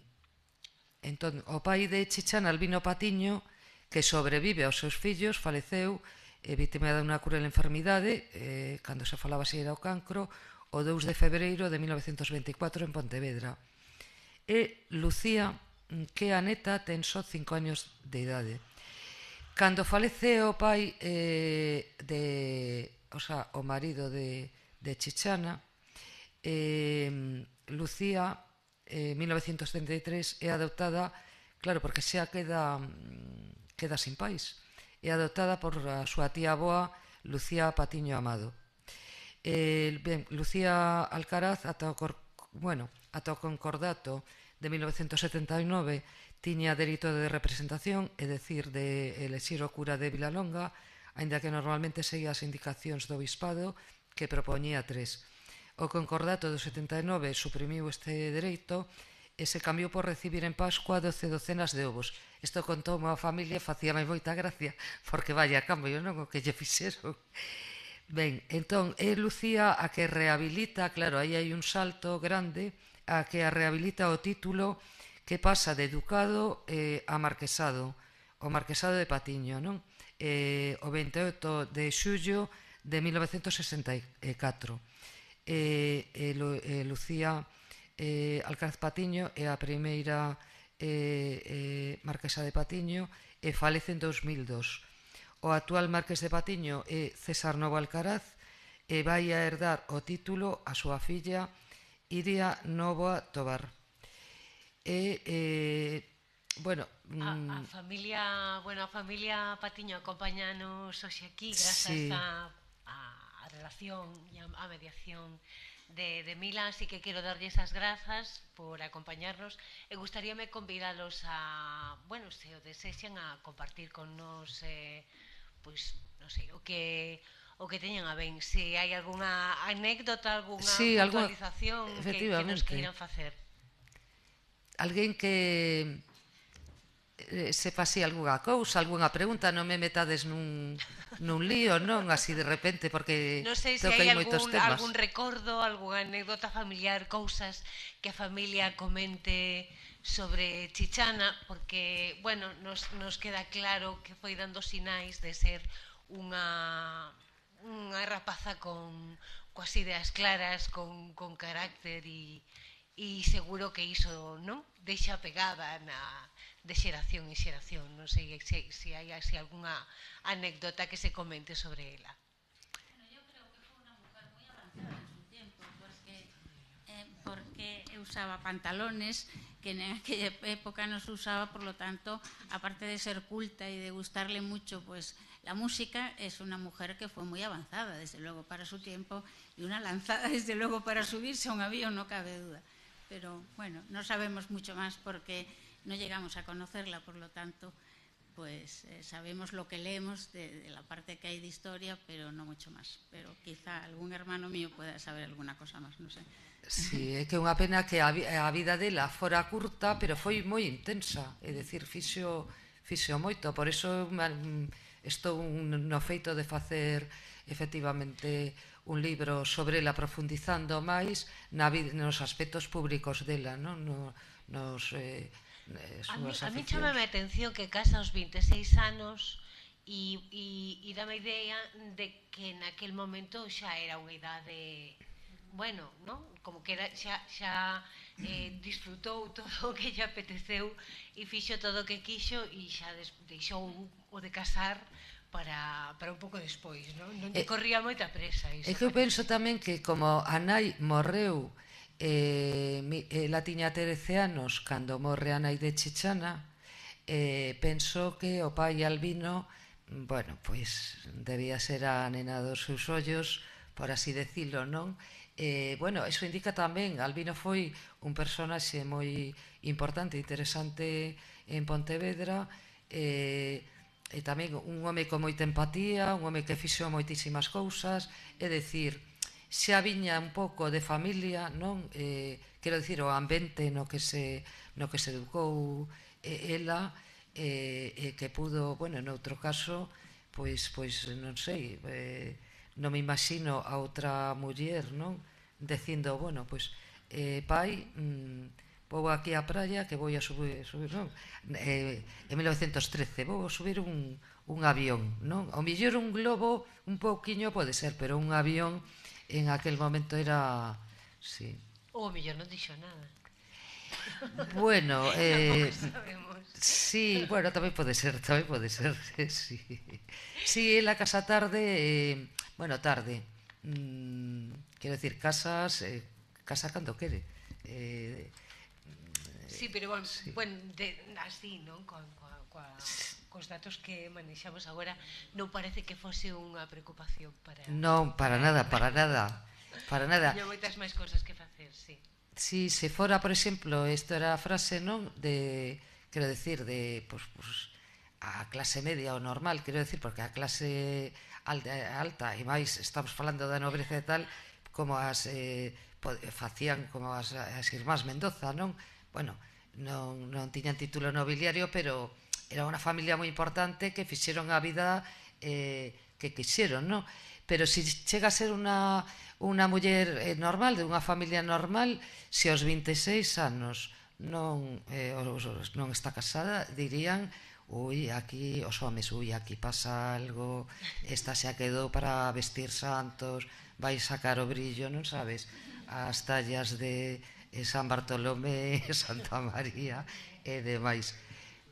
entón o pai de Chichán Albino Patiño que sobrevive aos seus fillos, faleceu eh, vítima de unha cruel enfermidade, eh, cando se falaba se era o cancro, o 2 de febreiro de 1924 en Pontevedra. E Lucía, mm, que a neta ten só 5 anos de idade. Cando falece o pai eh, de, o, sea, o marido de, de Chichana, eh, Lucía, eh, 1933, é adoptada, claro, porque xa queda, queda sin pais, é adoptada por a súa tía boa, Lucía Patiño Amado. Eh, ben, Lucía Alcaraz ata o, cor, bueno, ata o concordato de 1979 tiña delito de representación, é dicir, de elexir o cura de Vilalonga, aínda que normalmente seguía as indicacións do bispado que propoñía tres. O concordato do 79 suprimiu este dereito e se cambiou por recibir en Pascua 12 docenas de ovos. Isto contou a familia e facía máis moita gracia, porque vaya cambio, non? O que lle fixeron. Ben, entón, é Lucía a que rehabilita, claro, aí hai un salto grande, a que a rehabilita o título que pasa de Ducado eh, a Marquesado, o Marquesado de Patiño, non? Eh, o 28 de xullo de 1964. Eh, eh, Lu, eh, Lucía eh, Alcaraz Patiño é a primeira eh, eh, marquesa de Patiño e falece en 2002. O actual marques de Patiño é César Novo Alcaraz e vai a herdar o título a súa filla Iria Novoa Tobar e eh, Bueno, mm, a, a mm, familia, bueno, a familia Patiño acompañanos hoxe aquí grazas sí. a, a relación e a, a mediación de, de Mila, así que quero darlle esas grazas por acompañarnos e gustaríame convidalos a, bueno, se o desexen a compartir con nos eh, pois, non sei, o que o que teñan a ben, se hai algunha anécdota, algunha sí, actualización que, que nos queiran facer alguén que eh, se así algunha cousa, algunha pregunta, non me metades nun, nun lío, non? Así de repente, porque non sei se hai algún, temas. algún recordo, algunha anécdota familiar, cousas que a familia comente sobre Chichana, porque, bueno, nos, nos queda claro que foi dando sinais de ser unha, unha rapaza con coas ideas claras, con, con carácter e, Y seguro que hizo non deixa pegada na de xeración en xeración. No sé si hay alguna anécdota que se comente sobre ella. Bueno, yo creo que fue una mujer muy avanzada en su tiempo, porque, eh, porque usaba pantalones que en aquella época no se usaba, por lo tanto, aparte de ser culta y de gustarle mucho, pues la música es una mujer que fue muy avanzada, desde luego, para su tiempo, y una lanzada, desde luego, para subirse a un avión, no cabe duda. pero bueno, no sabemos mucho más porque no llegamos a conocerla, por lo tanto, pues eh, sabemos lo que leemos de, de, la parte que hay de historia, pero no mucho más. Pero quizá algún hermano mío pueda saber alguna cosa más, non sei. Sí, é que é unha pena que a, a vida dela fora curta, pero foi moi intensa, é dicir, fixo, fixo moito, por iso mm, estou no feito de facer efectivamente un libro sobre ela profundizando máis na vid, nos aspectos públicos dela, non? No, nos eh, eh a mí, a mí chama a atención que casa aos 26 anos e, e, e dame idea de que aquel momento xa era unha idade bueno, non? Como que era, xa, xa eh, disfrutou todo o que lle apeteceu e fixo todo o que quixo e xa des, deixou o de casar para, para un pouco despois, non? Non te eh, corría moita presa iso. E que eu penso tamén que como a nai morreu eh, eh la ela tiña 13 anos cando morre a nai de Chichana, eh, penso que o pai albino, bueno, pois debía ser a nena dos seus ollos, por así decirlo, non? Eh, bueno, eso indica tamén, Albino foi un personaxe moi importante e interesante en Pontevedra, eh, e tamén un home con moita empatía, un home que fixou moitísimas cousas, é dicir, xa viña un pouco de familia, non? Eh, quero dicir, o ambiente no que se, no que se educou eh, ela, eh, eh, que pudo, bueno, en outro caso, pois, pois non sei, eh, non me imagino a outra muller, non? Dicindo, bueno, pois, eh, pai, mm, vou aquí á praia que vou a subir, subir non? Eh, en 1913 vou a subir un, un avión, non? o mellor un globo un pouquiño pode ser, pero un avión en aquel momento era... Sí. Ou mellor non dixo nada. Bueno, eh, sí, bueno, tamén pode ser, tamén pode ser, sí. Sí, la casa tarde, eh, bueno, tarde, mm, quero decir, casas, eh, casa cando quere, eh, Sí, pero bueno, sí. bueno de, así, non? Con, co, co, cos datos que manexamos agora non parece que fose unha preocupación para Non, para nada, para nada. Para nada. Hai moitas máis cousas que facer, sí. Si se fora, por exemplo, isto era a frase, non, de quero decir de pues, pues, a clase media o normal, quero decir, porque a clase alta, alta e máis estamos falando da nobreza e tal, como as eh, facían como as, as irmás Mendoza, non? bueno, non, non tiñan título nobiliario, pero era unha familia moi importante que fixeron a vida eh, que quixeron, non? Pero se chega a ser unha, unha muller eh, normal, de unha familia normal, se aos 26 anos non, eh, os, non está casada, dirían ui, aquí, os homes, ui, aquí pasa algo, esta xa quedou para vestir santos, vai sacar o brillo, non sabes? As tallas de, e San Bartolomé, e Santa María e demais.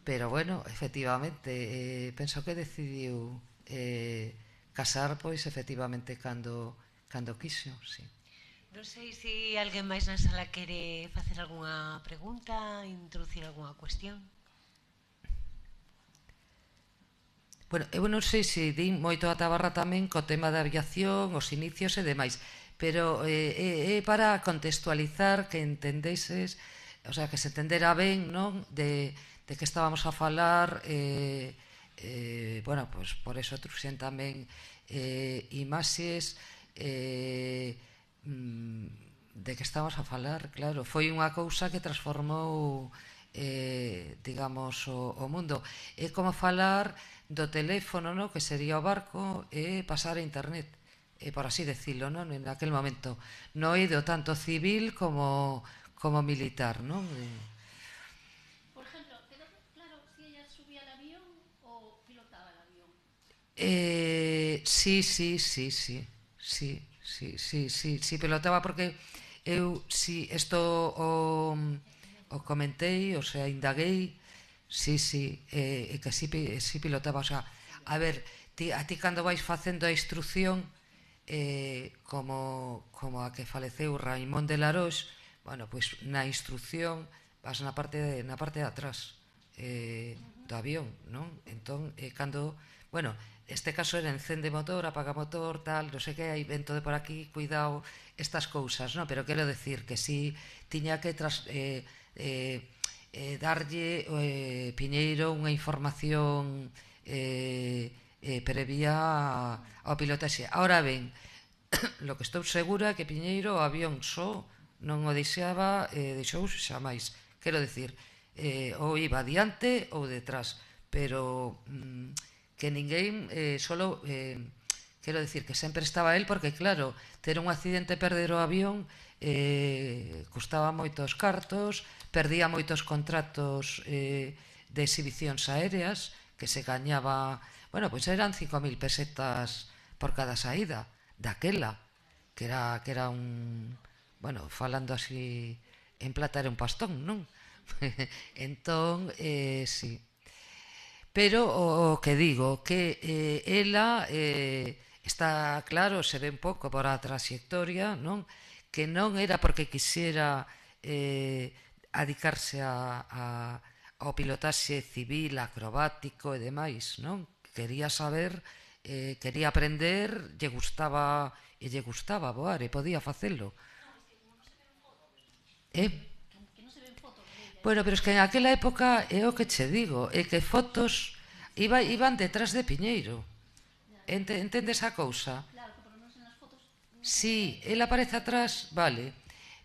Pero bueno, efectivamente, eh, penso que decidiu eh, casar pois efectivamente cando cando quixo, si. Sí. Non sei se alguén máis na sala quere facer algunha pregunta, introducir algunha cuestión. Bueno, eu non sei se din moito a tabarra tamén co tema da aviación, os inicios e demais pero é, eh, é eh, eh, para contextualizar que entendeses, o sea, que se entendera ben, non, de, de que estábamos a falar eh, eh, bueno, pues por eso truxen tamén eh, imaxes eh, mm, de que estábamos a falar, claro, foi unha cousa que transformou eh, digamos, o, o mundo. É como falar do teléfono, no? que sería o barco, e pasar a internet eh, por así decirlo, ¿no? en aquel momento. No he ido tanto civil como, como militar. ¿no? Por ejemplo, ¿quedó claro si ella subía al avión o pilotaba el avión? Eh, sí, sí, sí, sí, sí, sí, sí, sí, sí, pilotaba porque eu, si esto o, o comentei, o sea, indaguei, sí, sí, eh, que sí, sí pilotaba, o sea, a ver, ti, a ti cando vais facendo a instrucción, eh, como, como a que faleceu Raimón de Larox, bueno, pois na instrucción vas na parte de, na parte de atrás eh, do avión, non? Entón, eh, cando, bueno, este caso era encende motor, apaga motor, tal, non sei que, hai vento de por aquí, cuidado, estas cousas, non? Pero quero decir que si tiña que tras, eh, eh, eh, darlle eh, Piñeiro unha información eh, eh, previa ao pilotaxe. Ahora ben, lo que estou segura é que Piñeiro o avión só non o deixaba, eh, xous xa máis. Quero dicir, eh, ou iba adiante ou detrás, pero mm, que ninguén eh, solo... Eh, Quero decir que sempre estaba el porque, claro, ter un accidente e perder o avión eh, custaba moitos cartos, perdía moitos contratos eh, de exhibicións aéreas que se gañaba Bueno, pois eran 5.000 pesetas por cada saída daquela, que era que era un, bueno, falando así en plata era un pastón, non? entón, eh, sí. Pero o, o que digo, que eh, ela eh, está claro, se ve un pouco por a trayectoria, non? Que non era porque quixera eh, adicarse a, a ao pilotaxe civil, acrobático e demais, non? quería saber, eh, quería aprender, lle gustaba e lle gustaba voar e podía facelo. Eh? Bueno, pero es que en aquela época é o que che digo, é que fotos iba, iban detrás de Piñeiro. Ente, entendes a cousa? Claro, fotos... Sí, él aparece atrás, vale,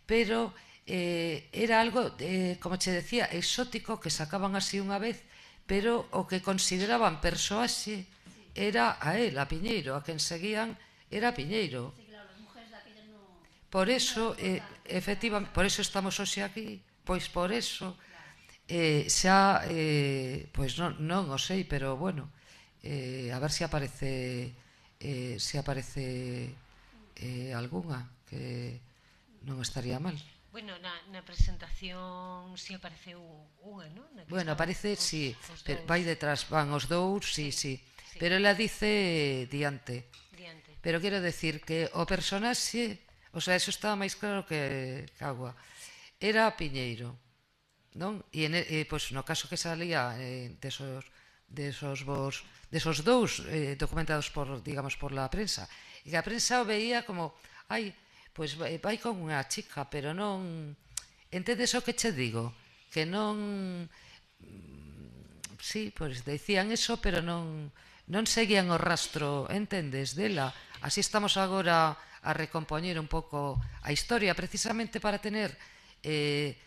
pero eh, era algo, eh, como che decía, exótico que sacaban así unha vez pero o que consideraban persoaxe era a él, a Piñeiro, a quen seguían era Piñeiro. Por eso, eh, efectivamente, por eso estamos hoxe aquí, pois por eso, eh, xa, eh, pois non, non o sei, pero bueno, eh, a ver se aparece, eh, se aparece eh, algunha, que non estaría mal. Bueno, na, na presentación si apareceu unha, non? Na bueno, aparece, os, sí, os pero vai detrás, van os dous, sí, sí, sí. Pero ela dice diante. Diante. Pero quero decir que o personaxe, o sea, eso estaba máis claro que agua. Era Piñeiro, non? E, en, e pois, no caso que salía eh, desos, desos vos, desos dous eh, documentados por, digamos, por la prensa, e que a prensa o veía como, ai, pois vai, vai con unha chica, pero non... Entendes o que che digo? Que non... Mm, sí, pois decían eso, pero non, non seguían o rastro, entendes, dela. Así estamos agora a recompoñer un pouco a historia, precisamente para tener eh,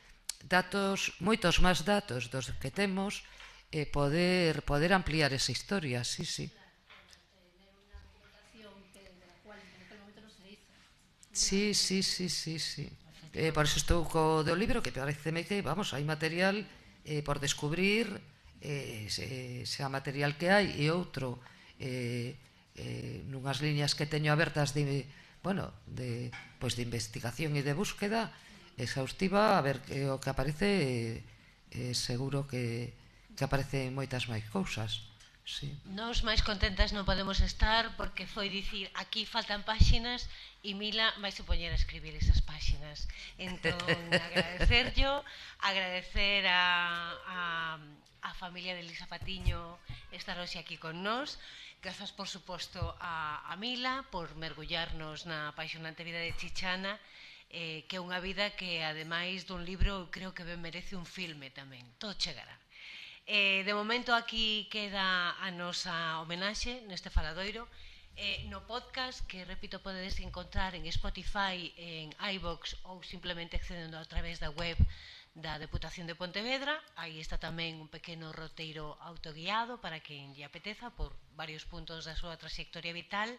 datos, moitos máis datos dos que temos, e eh, poder, poder ampliar esa historia, sí, sí. Sí, sí, sí, sí, sí. Eh, por eso estou co do libro que me que, vamos, hai material eh, por descubrir eh, se, se a material que hai e outro eh, eh, nunhas liñas que teño abertas de, bueno, de, pois de investigación e de búsqueda exhaustiva, a ver que o que aparece eh, eh, seguro que, que aparece moitas máis cousas. Sí. Nos máis contentas non podemos estar porque foi dicir aquí faltan páxinas e Mila vai se poñer a escribir esas páxinas. Entón, agradecerllo, agradecer a, a, a familia de Elisa Patiño estar hoxe aquí con nós. Grazas, por suposto, a, a Mila por mergullarnos na apaixonante vida de Chichana eh, que é unha vida que, ademais dun libro, creo que ben merece un filme tamén. Todo chegará. Eh, de momento aquí queda a nosa homenaxe neste faladoiro. Eh, no podcast, que repito, podedes encontrar en Spotify, en iVox ou simplemente accedendo a través da web da Deputación de Pontevedra. Aí está tamén un pequeno roteiro autoguiado para quen lle apeteza por varios puntos da súa trayectoria vital.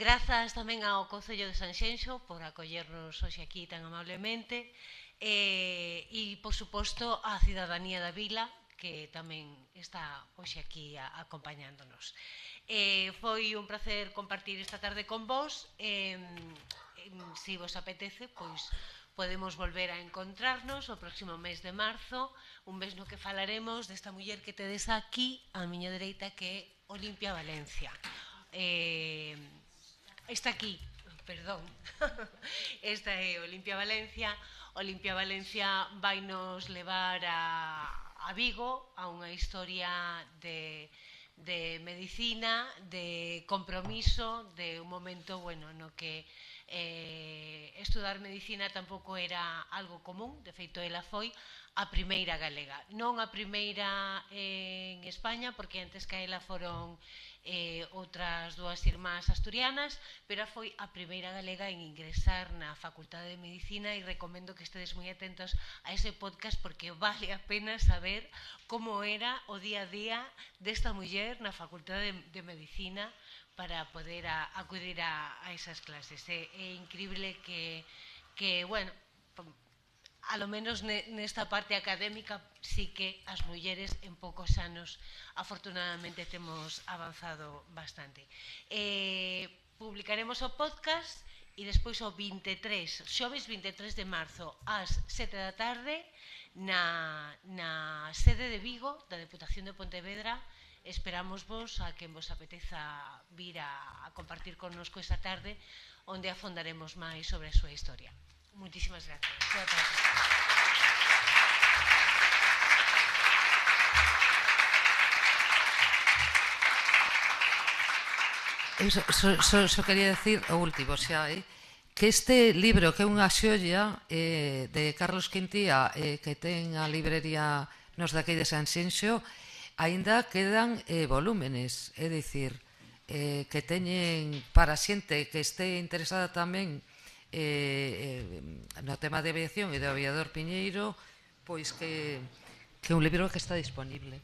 Grazas tamén ao Concello de Sanxenxo por acollernos hoxe aquí tan amablemente e, eh, e por suposto, a cidadanía da vila que tamén está hoxe aquí a, acompañándonos. Eh, foi un placer compartir esta tarde con vos. Eh, si vos apetece, pois podemos volver a encontrarnos o próximo mes de marzo, un mes no que falaremos desta muller que tedes aquí a miña dereita que é Olimpia Valencia. Eh, está aquí, perdón. Esta é Olimpia Valencia. Olimpia Valencia vai nos levar a a Vigo a unha historia de, de medicina, de compromiso, de un momento bueno no que eh, estudar medicina tampouco era algo común, de feito ela foi a primeira galega. Non a primeira eh, en España, porque antes que ela foron eh, outras dúas irmás asturianas, pero foi a primeira galega en ingresar na Facultade de Medicina e recomendo que estedes moi atentos a ese podcast porque vale a pena saber como era o día a día desta muller na Facultade de Medicina para poder a, acudir a, a esas clases. É, é increíble que, que bueno, a lo menos nesta parte académica sí que as mulleres en poucos anos afortunadamente temos avanzado bastante. Eh, publicaremos o podcast e despois o 23, xoves 23 de marzo ás 7 da tarde na, na sede de Vigo da Deputación de Pontevedra esperamos vos a quen vos apeteza vir a, a compartir connosco esta tarde onde afondaremos máis sobre a súa historia. Muchísimas gracias. Buenas tardes. Eso, so, so quería decir o último, xa, eh? que este libro, que é unha xoia eh, de Carlos Quintía, eh, que ten a librería nos daqui de San Xenxo, aínda quedan eh, volúmenes, é dicir, eh, que teñen para xente que este interesada tamén Eh, eh, no tema de aviación e de aviador Piñeiro, pois que, que é un libro que está disponible